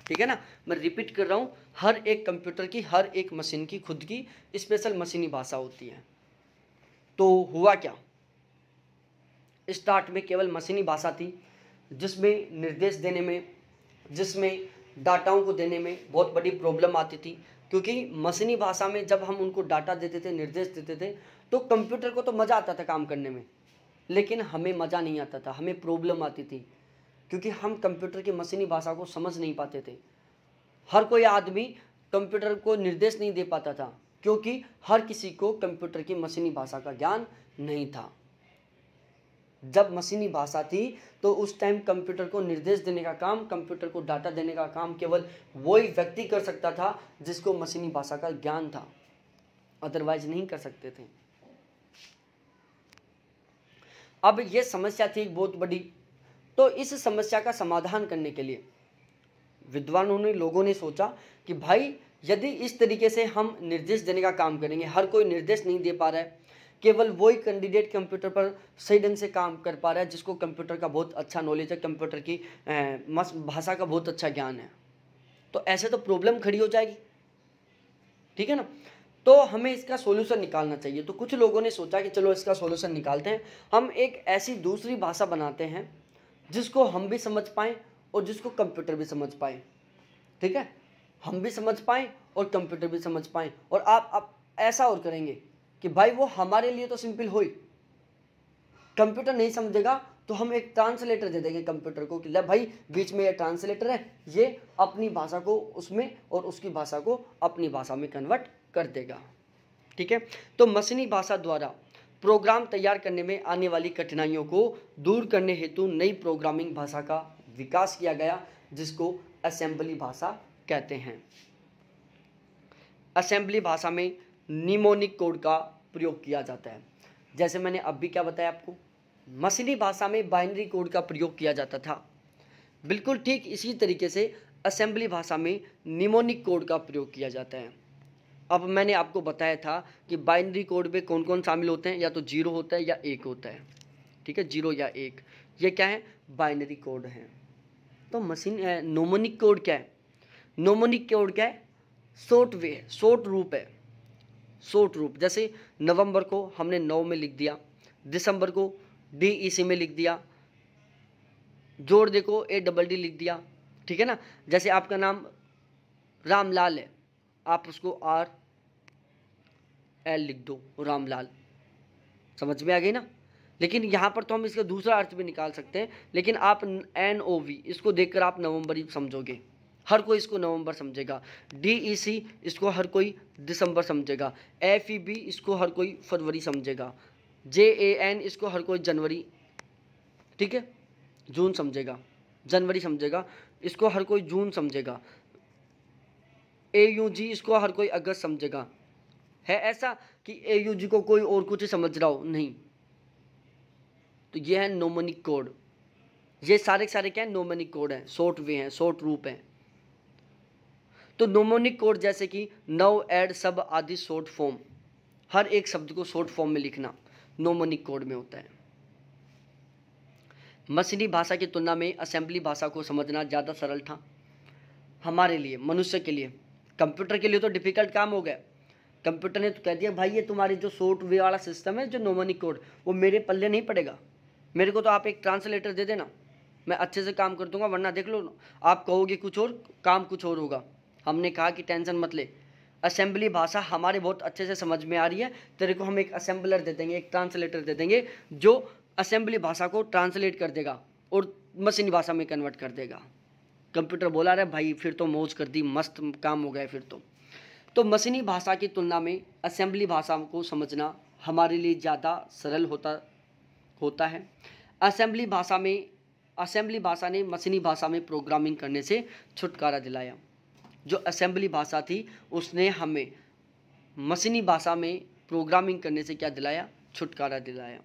ठीक है ना मैं रिपीट कर रहा हूँ हर एक कंप्यूटर की हर एक मशीन की खुद की स्पेशल मशीनी भाषा होती है तो हुआ क्या स्टार्ट में केवल मशीनी भाषा थी जिसमें निर्देश देने में जिसमें डाटाओं को देने में बहुत बड़ी प्रॉब्लम आती थी क्योंकि मशीनी भाषा में जब हम उनको डाटा देते थे निर्देश देते थे तो कंप्यूटर को तो मज़ा आता था काम करने में लेकिन हमें मज़ा नहीं आता था हमें प्रॉब्लम आती थी क्योंकि हम कंप्यूटर की मशीनी भाषा को समझ नहीं पाते थे हर कोई आदमी कंप्यूटर को निर्देश नहीं दे पाता था क्योंकि हर किसी को कंप्यूटर की मशीनी भाषा का ज्ञान नहीं था जब मशीनी भाषा थी तो उस टाइम कंप्यूटर को निर्देश देने का काम कंप्यूटर को डाटा देने का काम केवल वही व्यक्ति कर सकता था जिसको मशीनी भाषा का ज्ञान था अदरवाइज नहीं कर सकते थे अब ये समस्या थी बहुत बड़ी तो इस समस्या का समाधान करने के लिए विद्वानों ने लोगों ने सोचा कि भाई यदि इस तरीके से हम निर्देश देने का काम करेंगे हर कोई निर्देश नहीं दे पा रहा है केवल वही कैंडिडेट कंप्यूटर पर सही ढंग से काम कर पा रहा है जिसको कंप्यूटर का बहुत अच्छा नॉलेज है कंप्यूटर की भाषा का बहुत अच्छा ज्ञान है तो ऐसे तो प्रॉब्लम खड़ी हो जाएगी ठीक है ना तो हमें इसका सोल्यूशन निकालना चाहिए तो कुछ लोगों ने सोचा कि चलो इसका सोल्यूशन निकालते हैं हम एक ऐसी दूसरी भाषा बनाते हैं जिसको हम भी समझ पाएँ और जिसको कंप्यूटर भी समझ पाए ठीक है हम भी समझ पाएँ और कंप्यूटर भी समझ पाएँ और आप आप ऐसा और करेंगे कि भाई वो हमारे लिए तो सिंपल ही कंप्यूटर नहीं समझेगा तो हम एक ट्रांसलेटर दे देंगे कंप्यूटर को कि ले भाई बीच में ये ट्रांसलेटर है ये अपनी भाषा को उसमें और उसकी भाषा को अपनी भाषा में कन्वर्ट कर देगा ठीक है तो मशीनी भाषा द्वारा प्रोग्राम तैयार करने में आने वाली कठिनाइयों को दूर करने हेतु नई प्रोग्रामिंग भाषा का विकास किया गया जिसको असेंबली भाषा कहते हैं असेंबली भाषा में निमोनिक कोड का प्रयोग किया जाता है जैसे मैंने अब भी क्या बताया आपको मशीनी भाषा में बाइनरी कोड का प्रयोग किया जाता था बिल्कुल ठीक इसी तरीके से असेंबली भाषा में निमोनिक कोड का प्रयोग किया जाता है अब मैंने आपको बताया था कि बाइनरी कोड में कौन कौन शामिल होते हैं या तो जीरो होता है या एक होता है ठीक है जीरो या एक ये क्या है बाइनरी कोड है तो मशीन नोमोनिक कोड क्या है नोमोनिक कोड क्या है शॉर्ट वे शॉर्ट रूप है शॉर्ट रूप जैसे नवंबर को हमने नौ में लिख दिया दिसंबर को डी ई सी में लिख दिया जोड़ देखो ए डबल डी लिख दिया ठीक है ना जैसे आपका नाम रामलाल है आप उसको आर एल लिख दो रामलाल समझ में आ गई ना लेकिन यहाँ पर तो हम इसका दूसरा अर्थ भी निकाल सकते हैं लेकिन आप एन ओ वी इसको देखकर आप नवंबर ही समझोगे हर कोई इसको नवंबर समझेगा डीईसी e इसको हर कोई दिसंबर समझेगा एफईबी e इसको हर कोई फरवरी समझेगा जे ए एन इसको हर कोई जनवरी ठीक है जून समझेगा जनवरी समझेगा इसको हर कोई जून समझेगा ए यू जी इसको हर कोई अगस्त समझेगा है ऐसा कि ए यू जी को कोई और कुछ समझ रहा हो नहीं तो ये है नोमनिक कोड ये सारे सारे क्या है नोमनिक कोड हैं शॉर्ट वे हैं शॉर्ट रूप हैं तो नोमोनिक कोड जैसे कि नव एड सब आदि शॉर्ट फॉर्म हर एक शब्द को शॉर्ट फॉर्म में लिखना नोमोनिक कोड में होता है मशीनी भाषा की तुलना में असेंबली भाषा को समझना ज़्यादा सरल था हमारे लिए मनुष्य के लिए कंप्यूटर के लिए तो डिफ़िकल्ट काम हो गया कंप्यूटर ने तो कह दिया भाई ये तुम्हारी जो शॉर्ट वे वाला सिस्टम है जो नोमनी कोड वो मेरे पल्ले नहीं पड़ेगा मेरे को तो आप एक ट्रांसलेटर दे देना मैं अच्छे से काम कर दूंगा वरना देख लो आप कहोगे कुछ और काम कुछ और होगा हमने कहा कि टेंशन मत ले असेंबली भाषा हमारे बहुत अच्छे से समझ में आ रही है तेरे को हम एक असेंबलर दे देंगे एक ट्रांसलेटर दे देंगे जो असेंबली भाषा को ट्रांसलेट कर देगा और मशीनी भाषा में कन्वर्ट कर देगा कंप्यूटर बोला रहे भाई फिर तो मौज कर दी मस्त काम हो गया फिर तो तो मशीनी भाषा की तुलना में असेंबली भाषा को समझना हमारे लिए ज़्यादा सरल होता होता है असेंबली भाषा में असेंबली भाषा ने मशीनी भाषा में प्रोग्रामिंग करने से छुटकारा दिलाया जो असेंबली भाषा थी उसने हमें मशीनी भाषा में प्रोग्रामिंग करने से क्या दिलाया छुटकारा दिलाया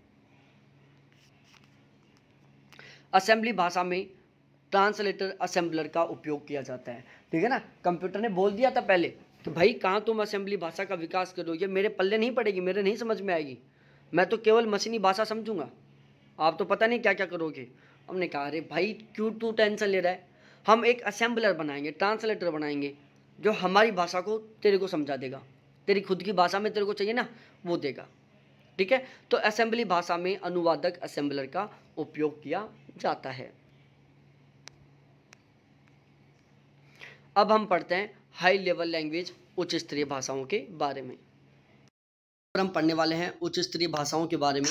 असेंबली भाषा में ट्रांसलेटर असेंबलर का उपयोग किया जाता है ठीक है ना कंप्यूटर ने बोल दिया था पहले कि तो भाई कहाँ तुम असेंबली भाषा का विकास करोगे मेरे पल्ले नहीं पड़ेगी मेरे नहीं समझ में आएगी मैं तो केवल मशीनी भाषा समझूंगा आप तो पता नहीं क्या क्या करोगे हमने कहा अरे भाई क्यों तू टेंशन ले रहा है हम एक असेंबलर बनाएंगे ट्रांसलेटर बनाएंगे जो हमारी भाषा को तेरे को समझा देगा तेरी खुद की भाषा में तेरे को चाहिए ना वो देगा ठीक है तो असेंबली भाषा में अनुवादक असेंबलर का उपयोग किया जाता है अब हम पढ़ते हैं हाई लेवल लैंग्वेज उच्च स्तरीय भाषाओं के बारे में और हम पढ़ने वाले हैं उच्च स्तरीय भाषाओं के बारे में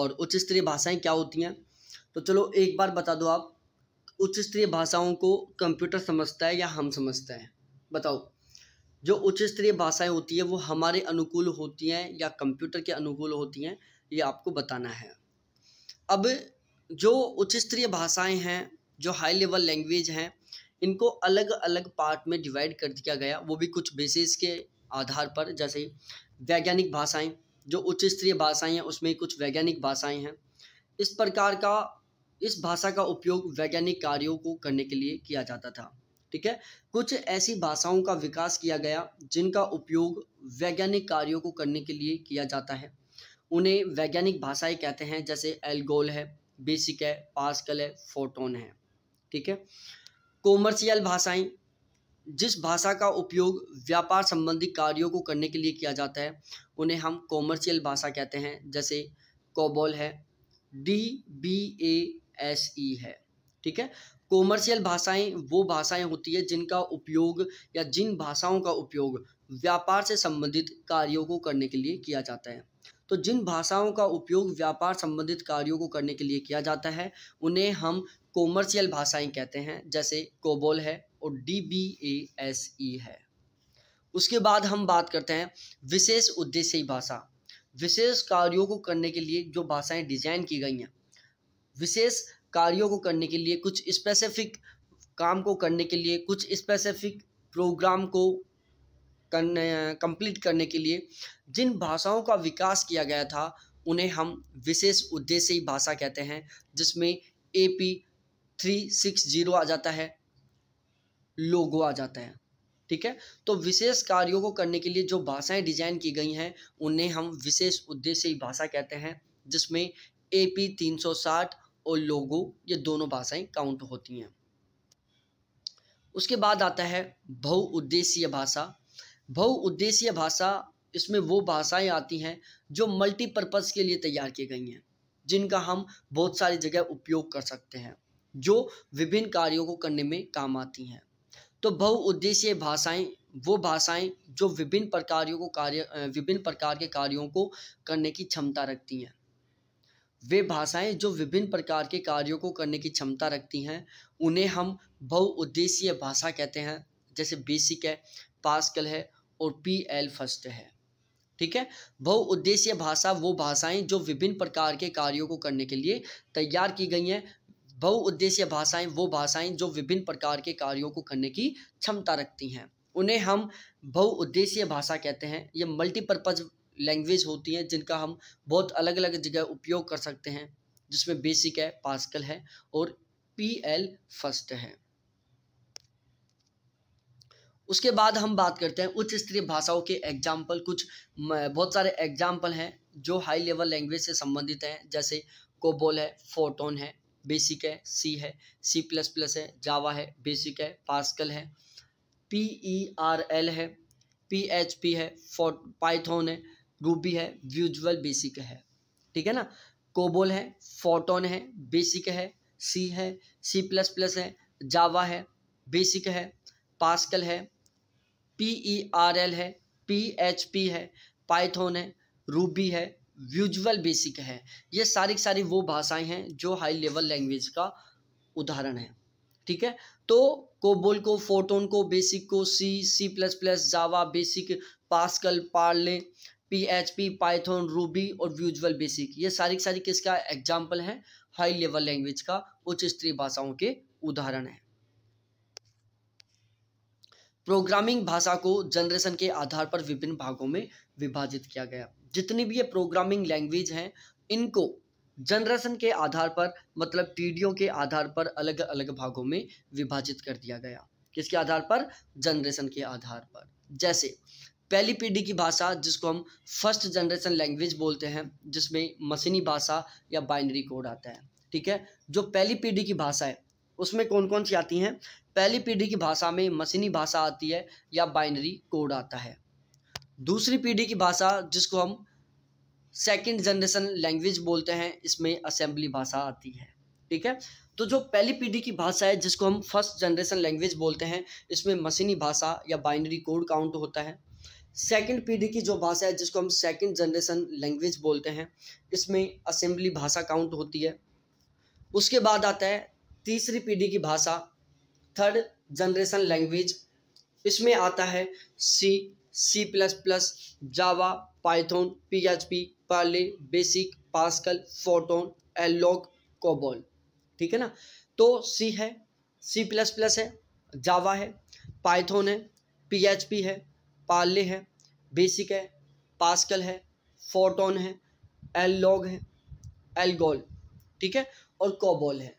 और उच्च स्तरीय भाषाएं क्या होती हैं तो चलो एक बार बता दो आप उच्च स्तरीय भाषाओं को कंप्यूटर समझता है या हम समझते हैं बताओ जो उच्च स्तरीय भाषाएं होती है वो हमारे अनुकूल होती हैं या कंप्यूटर के अनुकूल होती हैं ये आपको बताना है अब जो उच्च स्तरीय भाषाएँ हैं जो हाई लेवल लैंग्वेज हैं इनको अलग अलग पार्ट में डिवाइड कर दिया गया वो भी कुछ बेसिस के आधार पर जैसे वैज्ञानिक भाषाएं जो उच्च स्तरीय भाषाएं हैं उसमें कुछ वैज्ञानिक भाषाएं हैं इस प्रकार का इस भाषा का उपयोग वैज्ञानिक कार्यों को करने के लिए किया जाता था ठीक है कुछ ऐसी भाषाओं का विकास किया गया जिनका उपयोग वैज्ञानिक कार्यों को करने के लिए किया जाता है उन्हें वैज्ञानिक भाषाएं कहते हैं जैसे एल्गोल है बेसिक है पास्कल है फोटोन है ठीक है कॉमर्शियल भाषाएं जिस भाषा का उपयोग व्यापार संबंधी कार्यों को करने के लिए किया जाता है उन्हें हम कॉमर्शियल भाषा कहते हैं जैसे कोबोल है D B A S E e है ठीक है कॉमर्शियल भाषाएं वो भाषाएं होती है जिनका उपयोग या जिन भाषाओं का उपयोग व्यापार से संबंधित कार्यों को करने के लिए किया जाता है तो जिन भाषाओं का उपयोग व्यापार संबंधित कार्यों को करने के लिए किया जाता है उन्हें हम कॉमर्शियल भाषाएं कहते हैं जैसे कोबोल है और D B A S E है उसके बाद हम बात करते हैं विशेष उद्देश्य भाषा विशेष कार्यों को करने के लिए जो भाषाएं डिजाइन की गई हैं विशेष कार्यों को करने के लिए कुछ स्पेसिफिक काम को करने के लिए कुछ स्पेसिफिक प्रोग्राम को करने कंप्लीट करने के लिए जिन भाषाओं का विकास किया गया था उन्हें हम विशेष उद्देश्य भाषा कहते हैं जिसमें A P three six zero आ जाता है लोगो आ जाता है ठीक है तो विशेष कार्यों को करने के लिए जो भाषाएं डिजाइन की गई हैं उन्हें हम विशेष उद्देश्य भाषा कहते हैं जिसमें ए पी तीन सौ साठ और लोगो ये दोनों भाषाएं काउंट होती हैं उसके बाद आता है बहुउद्देशीय भाषा बहुउद्देशीय भाषा इसमें वो भाषाएं आती हैं जो मल्टीपर्पज़ के लिए तैयार की गई हैं जिनका हम बहुत सारी जगह उपयोग कर सकते हैं जो विभिन्न कार्यों को करने में काम आती हैं तो बहुउद्देशीय भाषाएं वो भाषाएं जो विभिन्न प्रकारों को कार्य विभिन्न प्रकार के कार्यों को करने की क्षमता रखती हैं वे भाषाएं जो विभिन्न प्रकार के कार्यों को करने की क्षमता रखती हैं उन्हें हम बहुउद्देशीय भाषा कहते हैं जैसे बेसिक है पास्कल है और पी एल फर्स्ट है ठीक है बहुउद्देशीय भाषा वो भाषाएं जो विभिन्न प्रकार के कार्यों को करने के लिए तैयार की गई हैं बहुउद्देशीय भाषाएं वो भाषाएं जो विभिन्न प्रकार के कार्यों को करने की क्षमता रखती हैं उन्हें हम बहुउद्देशीय भाषा कहते हैं ये मल्टीपर्पज लैंग्वेज होती हैं जिनका हम बहुत अलग अलग जगह उपयोग कर सकते हैं जिसमें बेसिक है पास्कल है और पी एल फर्स्ट है उसके बाद हम बात करते हैं उच्च स्तरीय भाषाओं के एग्जाम्पल कुछ बहुत सारे एग्जाम्पल हैं जो हाई लेवल लैंग्वेज से संबंधित हैं जैसे कोबोल है फोटोन है बेसिक है सी है सी प्लस प्लस है जावा है बेसिक है पास्कल है पी ई आर एल है पी एच पी है पाइथोन है रूबी है विजुअल बेसिक है ठीक है ना कोबोल है फोटोन है बेसिक है सी है सी प्लस प्लस है जावा है बेसिक है पास्कल है पी ई आर एल है पी एच पी है पाइथोन है रूबी है विजुअल बेसिक है ये सारी सारी वो भाषाएं हैं जो हाई लेवल लैंग्वेज का उदाहरण है ठीक है तो कोबोल को फोटोन को बेसिक को C C plus plus Java BASIC Pascal Perl P H P Python Ruby और व्यूजल बेसिक ये सारी सारी किसका एग्जाम्पल है हाई लेवल लैंग्वेज का उच्च स्तरीय भाषाओं के उदाहरण है प्रोग्रामिंग भाषा को जनरेशन के आधार पर विभिन्न भागों में विभाजित किया गया जितनी भी ये प्रोग्रामिंग लैंग्वेज हैं इनको जनरेशन के आधार पर मतलब पीढ़ियों के आधार पर अलग अलग भागों में विभाजित कर दिया गया किसके आधार पर जनरेशन के आधार पर जैसे पहली पीढ़ी की भाषा जिसको हम फर्स्ट जनरेशन लैंग्वेज बोलते हैं जिसमें मशीनी भाषा या बाइनरी कोड आता है ठीक है जो पहली पीढ़ी की भाषा है उसमें कौन कौन सी आती हैं पहली पीढ़ी की भाषा में मशीनी भाषा आती है या बाइनरी कोड आता है दूसरी पीढ़ी की भाषा जिसको हम सेकेंड जनरेशन लैंग्वेज बोलते हैं इसमें असेंबली भाषा आती है ठीक है तो जो पहली पीढ़ी की भाषा है जिसको हम फर्स्ट जनरेशन लैंग्वेज बोलते हैं इसमें मशीनी भाषा या बाइनरी कोड काउंट होता है सेकंड पीढ़ी की जो भाषा है जिसको हम सेकंड जनरेशन लैंग्वेज बोलते हैं इसमें असेंबली भाषा काउंट होती है उसके बाद आता है तीसरी पीढ़ी की भाषा थर्ड जनरेशन लैंग्वेज इसमें आता है C C plus plus Java Python P H P Perl BASIC Pascal फोटोन एलॉग कोबोल ठीक है ना तो सी है सी प्लस प्लस है जावा है पाइथन है पी एच पी है पार्ले है बेसिक है पास्कल है फोटोन है एल लॉग है एलगोल ठीक है और कोबोल है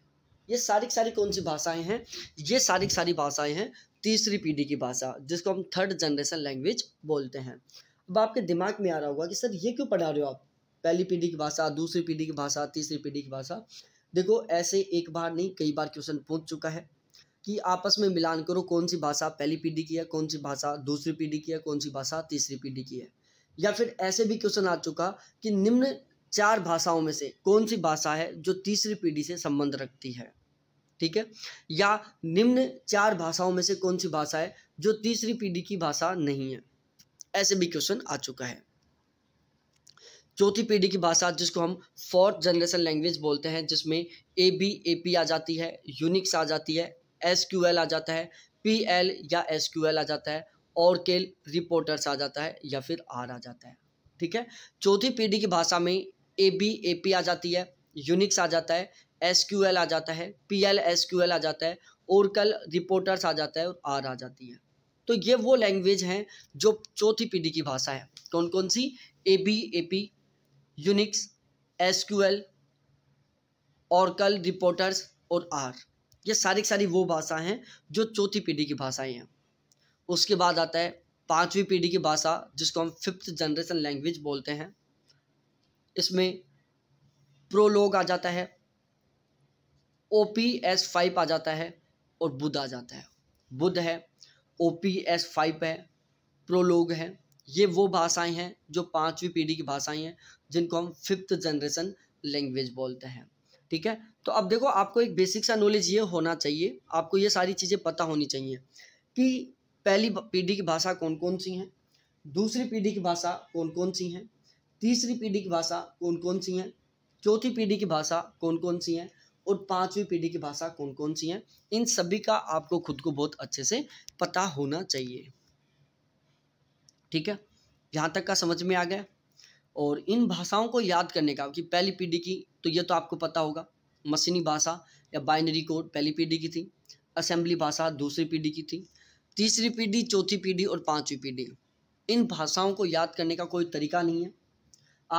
ये सारी सारी कौन सी भाषाएं हैं ये सारी की सारी भाषाएं हैं तीसरी पीढ़ी की भाषा जिसको हम थर्ड जनरेशन लैंग्वेज बोलते हैं अब आपके दिमाग में आ रहा होगा कि सर ये क्यों पढ़ा रहे हो आप पहली पीढ़ी की भाषा दूसरी पीढ़ी की भाषा तीसरी पीढ़ी की भाषा देखो ऐसे एक बार नहीं कई बार क्वेश्चन पूछ चुका है कि आपस में मिलान करो कौन सी भाषा पहली पीढ़ी की है कौन सी भाषा दूसरी पीढ़ी की है कौन सी भाषा तीसरी पीढ़ी की है या फिर ऐसे भी क्वेश्चन आ चुका कि निम्न चार भाषाओं में से कौन सी भाषा है जो तीसरी पीढ़ी से संबंध रखती है ठीक है या निम्न चार भाषाओं में से कौन सी भाषा है जो तीसरी पीढ़ी की भाषा नहीं है ऐसे भी क्वेश्चन आ चुका है चौथी पीढ़ी की भाषा जिसको हम फोर्थ जनरेशन लैंग्वेज बोलते हैं जिसमें ए बी ए पी आ जाती है यूनिक्स आ जाती है एस आ जाता है पी या एस आ जाता है और केल रिपोर्टर्स आ जाता है या फिर आर आ जाता है ठीक है चौथी पीढ़ी की भाषा में ए बी ए पी आ जाती है यूनिक्स आ जाता है एस क्यू एल आ जाता है P L S Q L आ जाता है और कल रिपोर्टर्स आ जाता है और आर आ जाती है तो ये वो लैंग्वेज हैं जो चौथी पीढ़ी की भाषा है कौन कौन सी A B A P Unix S Q L और कल रिपोर्टर्स और आर ये सारी की सारी वो भाषा हैं जो चौथी पीढ़ी की भाषाएं हैं उसके बाद आता है पांचवी पीढ़ी की भाषा जिसको हम फिफ्थ जनरेशन लैंग्वेज बोलते हैं इसमें प्रोलोग आ जाता है ओ पी एस फाइव आ जाता है और बुद्ध आ जाता है बुद्ध है ओ पी एस फाइव है प्रोलोग है ये वो भाषाएं हैं जो पांचवी पीढ़ी की भाषाएं हैं जिनको हम फिफ्थ जनरेशन लैंग्वेज बोलते हैं ठीक है तो अब देखो आपको एक बेसिक सा नॉलेज ये होना चाहिए आपको ये सारी चीज़ें पता होनी चाहिए कि पहली पीढ़ी की भाषा कौन कौन सी हैं दूसरी पीढ़ी की भाषा कौन कौन सी हैं तीसरी पीढ़ी की भाषा कौन कौन सी हैं चौथी पीढ़ी की भाषा कौन कौन सी हैं और पांचवी पीढ़ी की भाषा कौन कौन सी हैं इन सभी का आपको खुद को बहुत अच्छे से पता होना चाहिए ठीक है यहाँ तक का समझ में आ गया और इन भाषाओं को याद करने का कि पहली पीढ़ी की तो ये तो आपको पता होगा मशीनी भाषा या बाइनरी कोड पहली पीढ़ी की थी असेंबली भाषा दूसरी पीढ़ी की थी तीसरी पीढ़ी चौथी पीढ़ी और पाँचवीं पीढ़ी इन भाषाओं को याद करने का कोई तरीका नहीं है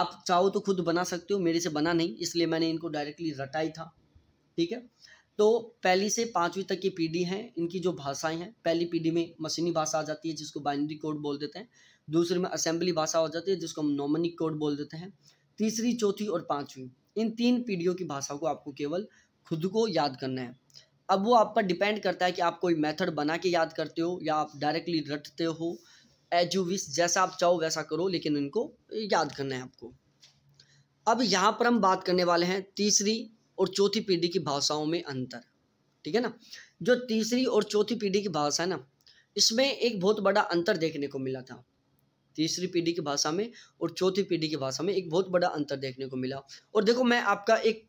आप चाहो तो खुद बना सकते हो मेरे से बना नहीं इसलिए मैंने इनको डायरेक्टली रटाई था ठीक है तो पहली से पाँचवीं तक की पीढ़ी हैं इनकी जो भाषाएं हैं पहली पीढ़ी में मशीनी भाषा आ जाती है जिसको बाइनरी कोड बोल देते हैं दूसरे में असेंबली भाषा हो जाती है जिसको हम नॉमनिक कोड बोल देते हैं तीसरी चौथी और पाँचवीं इन तीन पीढ़ियों की भाषा को आपको केवल खुद को याद करना है अब वो आप पर डिपेंड करता है कि आप कोई मेथड बना के याद करते हो या आप डायरेक्टली रटते हो एज यू विश जैसा आप चाहो वैसा करो लेकिन इनको याद करना है आपको अब यहाँ पर हम बात करने वाले हैं तीसरी और चौथी पीढ़ी की भाषाओं में अंतर ठीक है ना जो तीसरी और चौथी पीढ़ी की भाषा है ना इसमें एक बहुत बड़ा अंतर देखने को मिला था तीसरी पीढ़ी की भाषा में और चौथी पीढ़ी की भाषा में एक बहुत बड़ा अंतर देखने को मिला और देखो मैं आपका एक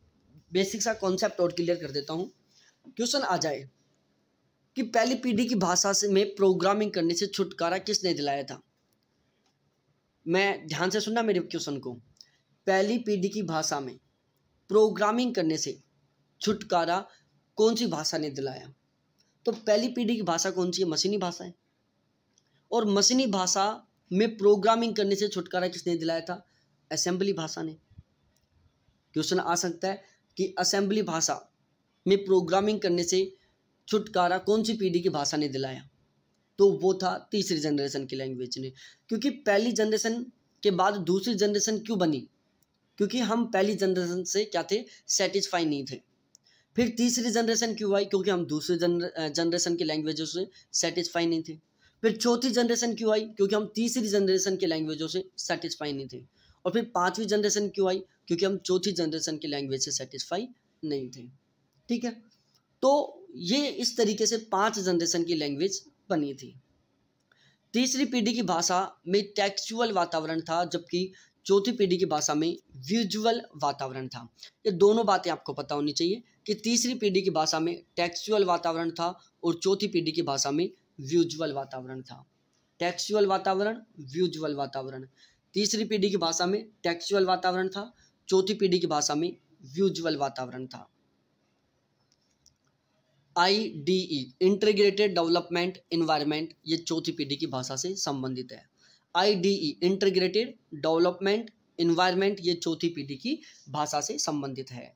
बेसिक सा कॉन्सेप्ट और क्लियर कर देता हूँ क्वेश्चन आ जाए कि पहली पीढ़ी की भाषा से में प्रोग्रामिंग करने से छुटकारा किसने दिलाया था मैं ध्यान से सुनना मेरे क्वेश्चन को पहली पीढ़ी की भाषा में प्रोग्रामिंग करने से छुटकारा कौन सी भाषा ने दिलाया तो पहली पीढ़ी की भाषा कौन सी है मशीनी भाषा है और मशीनी भाषा में प्रोग्रामिंग करने से छुटकारा किसने दिलाया था असेंबली भाषा ने क्वेश्चन आ सकता है कि असेंबली भाषा में प्रोग्रामिंग करने से छुटकारा कौन सी पीढ़ी की भाषा ने दिलाया तो वो था तीसरी जनरेशन की लैंग्वेज ने क्योंकि पहली जनरेशन के बाद दूसरी जनरेशन क्यों बनी क्योंकि हम पहली जनरेशन से क्या थे सेटिस्फाई नहीं थे फिर तीसरी जनरेशन क्यों आई क्योंकि हम दूसरे जनरेशन की लैंग्वेज से सेटिस्फाई नहीं थे फिर चौथी जनरेशन क्यों आई क्योंकि हम तीसरी जनरेशन के लैंग्वेजों से सेटिस्फाई नहीं थे और फिर पाँचवीं जनरेशन क्यों आई क्योंकि हम चौथी जनरेशन के लैंग्वेज से सेटिस्फाई नहीं थे ठीक है तो ये इस तरीके से पाँच जनरेशन की लैंग्वेज बनी थी तीसरी पीढ़ी की भाषा में टेक्चुअल वातावरण था जबकि चौथी पीढ़ी की भाषा में विजुअल वातावरण था ये दोनों बातें आपको पता होनी चाहिए कि तीसरी पीढ़ी की भाषा में टेक्सुअल वातावरण था और चौथी पीढ़ी की भाषा में व्यूजुअल वातावरण था टेक्सुअल वातावरण व्यूजुअल वातावरण तीसरी पीढ़ी की भाषा में टेक्सुअल वातावरण था चौथी पीढ़ी की भाषा में व्यूजुअल वातावरण था I D E integrated development environment ये चौथी पीढ़ी की भाषा से संबंधित है I D E integrated development environment ये चौथी पीढ़ी की भाषा से संबंधित है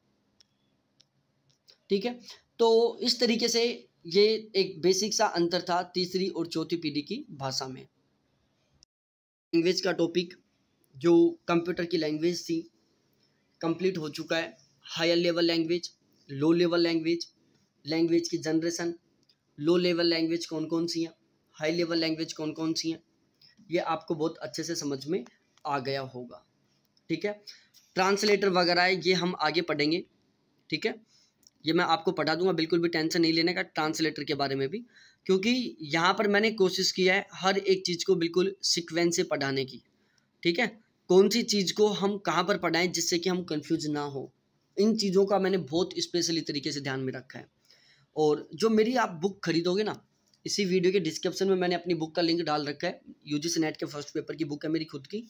ठीक है तो इस तरीके से ये एक बेसिक सा अंतर था तीसरी और चौथी पीढ़ी की भाषा में लैंग्वेज का टॉपिक जो कंप्यूटर की लैंग्वेज थी कंप्लीट हो चुका है higher level language low level language language की जनरेशन लो लेवल लैंग्वेज कौन कौन सी हैं हाई लेवल लैंग्वेज कौन कौन सी हैं ये आपको बहुत अच्छे से समझ में आ गया होगा ठीक है ट्रांसलेटर वगैरह ये हम आगे पढ़ेंगे ठीक है ये मैं आपको पढ़ा दूंगा बिल्कुल भी टेंशन नहीं लेने का ट्रांसलेटर के बारे में भी क्योंकि यहाँ पर मैंने कोशिश की है हर एक चीज़ को बिल्कुल सिक्वेंस से पढ़ाने की ठीक है कौन सी चीज़ को हम कहाँ पर पढ़ाएं जिससे कि हम कन्फ्यूज ना हो इन चीज़ों का मैंने बहुत स्पेशली तरीके से ध्यान में रखा है और जो मेरी आप बुक खरीदोगे ना इसी वीडियो के डिस्क्रिप्शन में मैंने अपनी बुक का लिंक डाल रखा है यूजीसी नेट के फर्स्ट पेपर की बुक है मेरी खुद की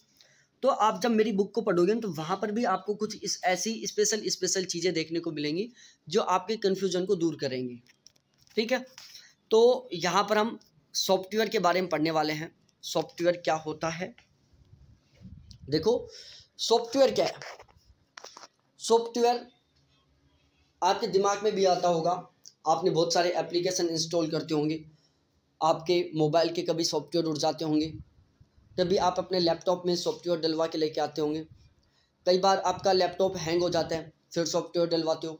तो आप जब मेरी बुक को पढ़ोगे तो वहाँ पर भी आपको कुछ इस ऐसी स्पेशल स्पेशल चीज़ें देखने को मिलेंगी जो आपके कन्फ्यूजन को दूर करेंगी ठीक है तो यहाँ पर हम सॉफ्टवेयर के बारे में पढ़ने वाले हैं सॉफ्टवेयर क्या होता है देखो सॉफ्टवेयर क्या है सॉफ्टवेयर आपके दिमाग में भी आता होगा आपने बहुत सारे एप्लीकेशन इंस्टॉल करते होंगे आपके मोबाइल के कभी सॉफ्टवेयर उड़ जाते होंगे भी आप अपने लैपटॉप में सॉफ्टवेयर डलवा के लेके आते होंगे कई बार आपका लैपटॉप हैंग हो जाता है फिर सॉफ्टवेयर डलवाते हो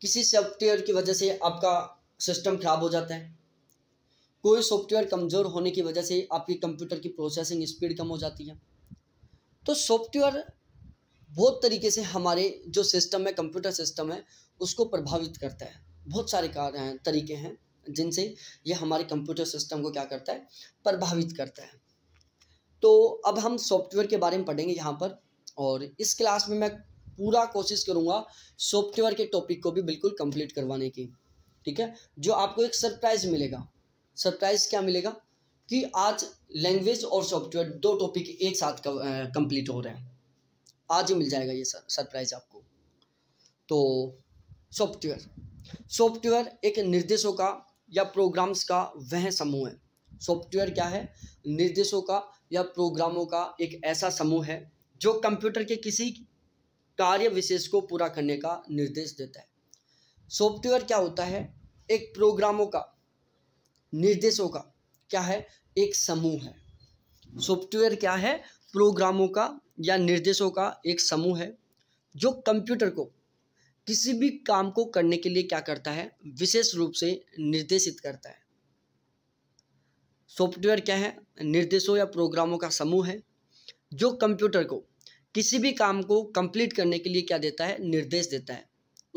किसी सॉफ्टवेयर की वजह से आपका सिस्टम ख़राब हो जाता है कोई सॉफ्टवेयर कमज़ोर होने की वजह से आपकी कंप्यूटर की प्रोसेसिंग स्पीड कम हो जाती है तो सॉफ्टवेयर बहुत तरीके से हमारे जो सिस्टम है कंप्यूटर सिस्टम है उसको प्रभावित करता है बहुत सारे कारण हैं तरीके हैं जिनसे ये हमारे कंप्यूटर सिस्टम को क्या करता है प्रभावित करता है तो अब हम सॉफ्टवेयर के बारे में पढ़ेंगे यहाँ पर और इस क्लास में मैं पूरा कोशिश करूँगा सॉफ्टवेयर के टॉपिक को भी बिल्कुल कंप्लीट करवाने की ठीक है जो आपको एक सरप्राइज मिलेगा सरप्राइज क्या मिलेगा कि आज लैंग्वेज और सॉफ्टवेयर दो टॉपिक एक साथ कंप्लीट हो रहे हैं आज ही मिल जाएगा ये सरप्राइज आपको तो सॉफ्टवेयर सॉफ्टवेयर एक निर्देशों का या प्रोग्राम्स का वह समूह है सॉफ्टवेयर क्या है निर्देशों का या प्रोग्रामों का एक ऐसा समूह है जो कंप्यूटर के किसी कार्य विशेष को पूरा करने का निर्देश देता है सॉफ्टवेयर क्या होता है एक प्रोग्रामों का निर्देशों का क्या है एक समूह है सॉफ्टवेयर क्या है प्रोग्रामों का या निर्देशों का एक समूह है जो कंप्यूटर को किसी भी काम को करने के लिए क्या करता है विशेष रूप से निर्देशित करता है सॉफ्टवेयर क्या है निर्देशों या प्रोग्रामों का समूह है जो कंप्यूटर को किसी भी काम को कंप्लीट करने के लिए क्या देता है निर्देश देता है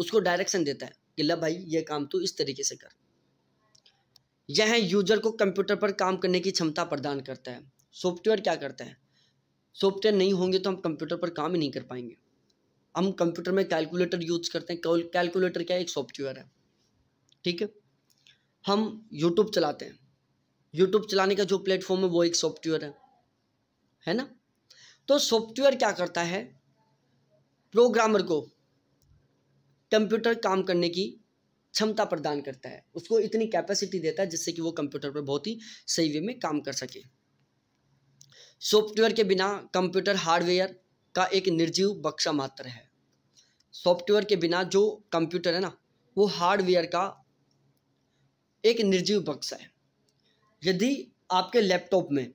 उसको डायरेक्शन देता है कि ला भाई ये काम तो इस तरीके से कर यह है यूजर को कंप्यूटर पर काम करने की क्षमता प्रदान करता है सॉफ्टवेयर क्या करता है सॉफ्टवेयर नहीं होंगे तो हम कंप्यूटर पर काम ही नहीं कर पाएंगे हम कंप्यूटर में कैलकुलेटर यूज करते हैं कैलकुलेटर क्या है एक सॉफ्टवेयर है ठीक है हम यूट्यूब चलाते हैं यूट्यूब चलाने का जो प्लेटफॉर्म है वो एक सॉफ्टवेयर है है ना तो सॉफ्टवेयर क्या करता है प्रोग्रामर को कंप्यूटर काम करने की क्षमता प्रदान करता है उसको इतनी कैपेसिटी देता है जिससे कि वो कंप्यूटर पर बहुत ही सही वे में काम कर सके सॉफ्टवेयर के बिना कंप्यूटर हार्डवेयर का एक निर्जीव बक्सा मात्र है सॉफ्टवेयर के बिना जो कंप्यूटर है ना वो हार्डवेयर का एक निर्जीव बक्सा है यदि आपके लैपटॉप में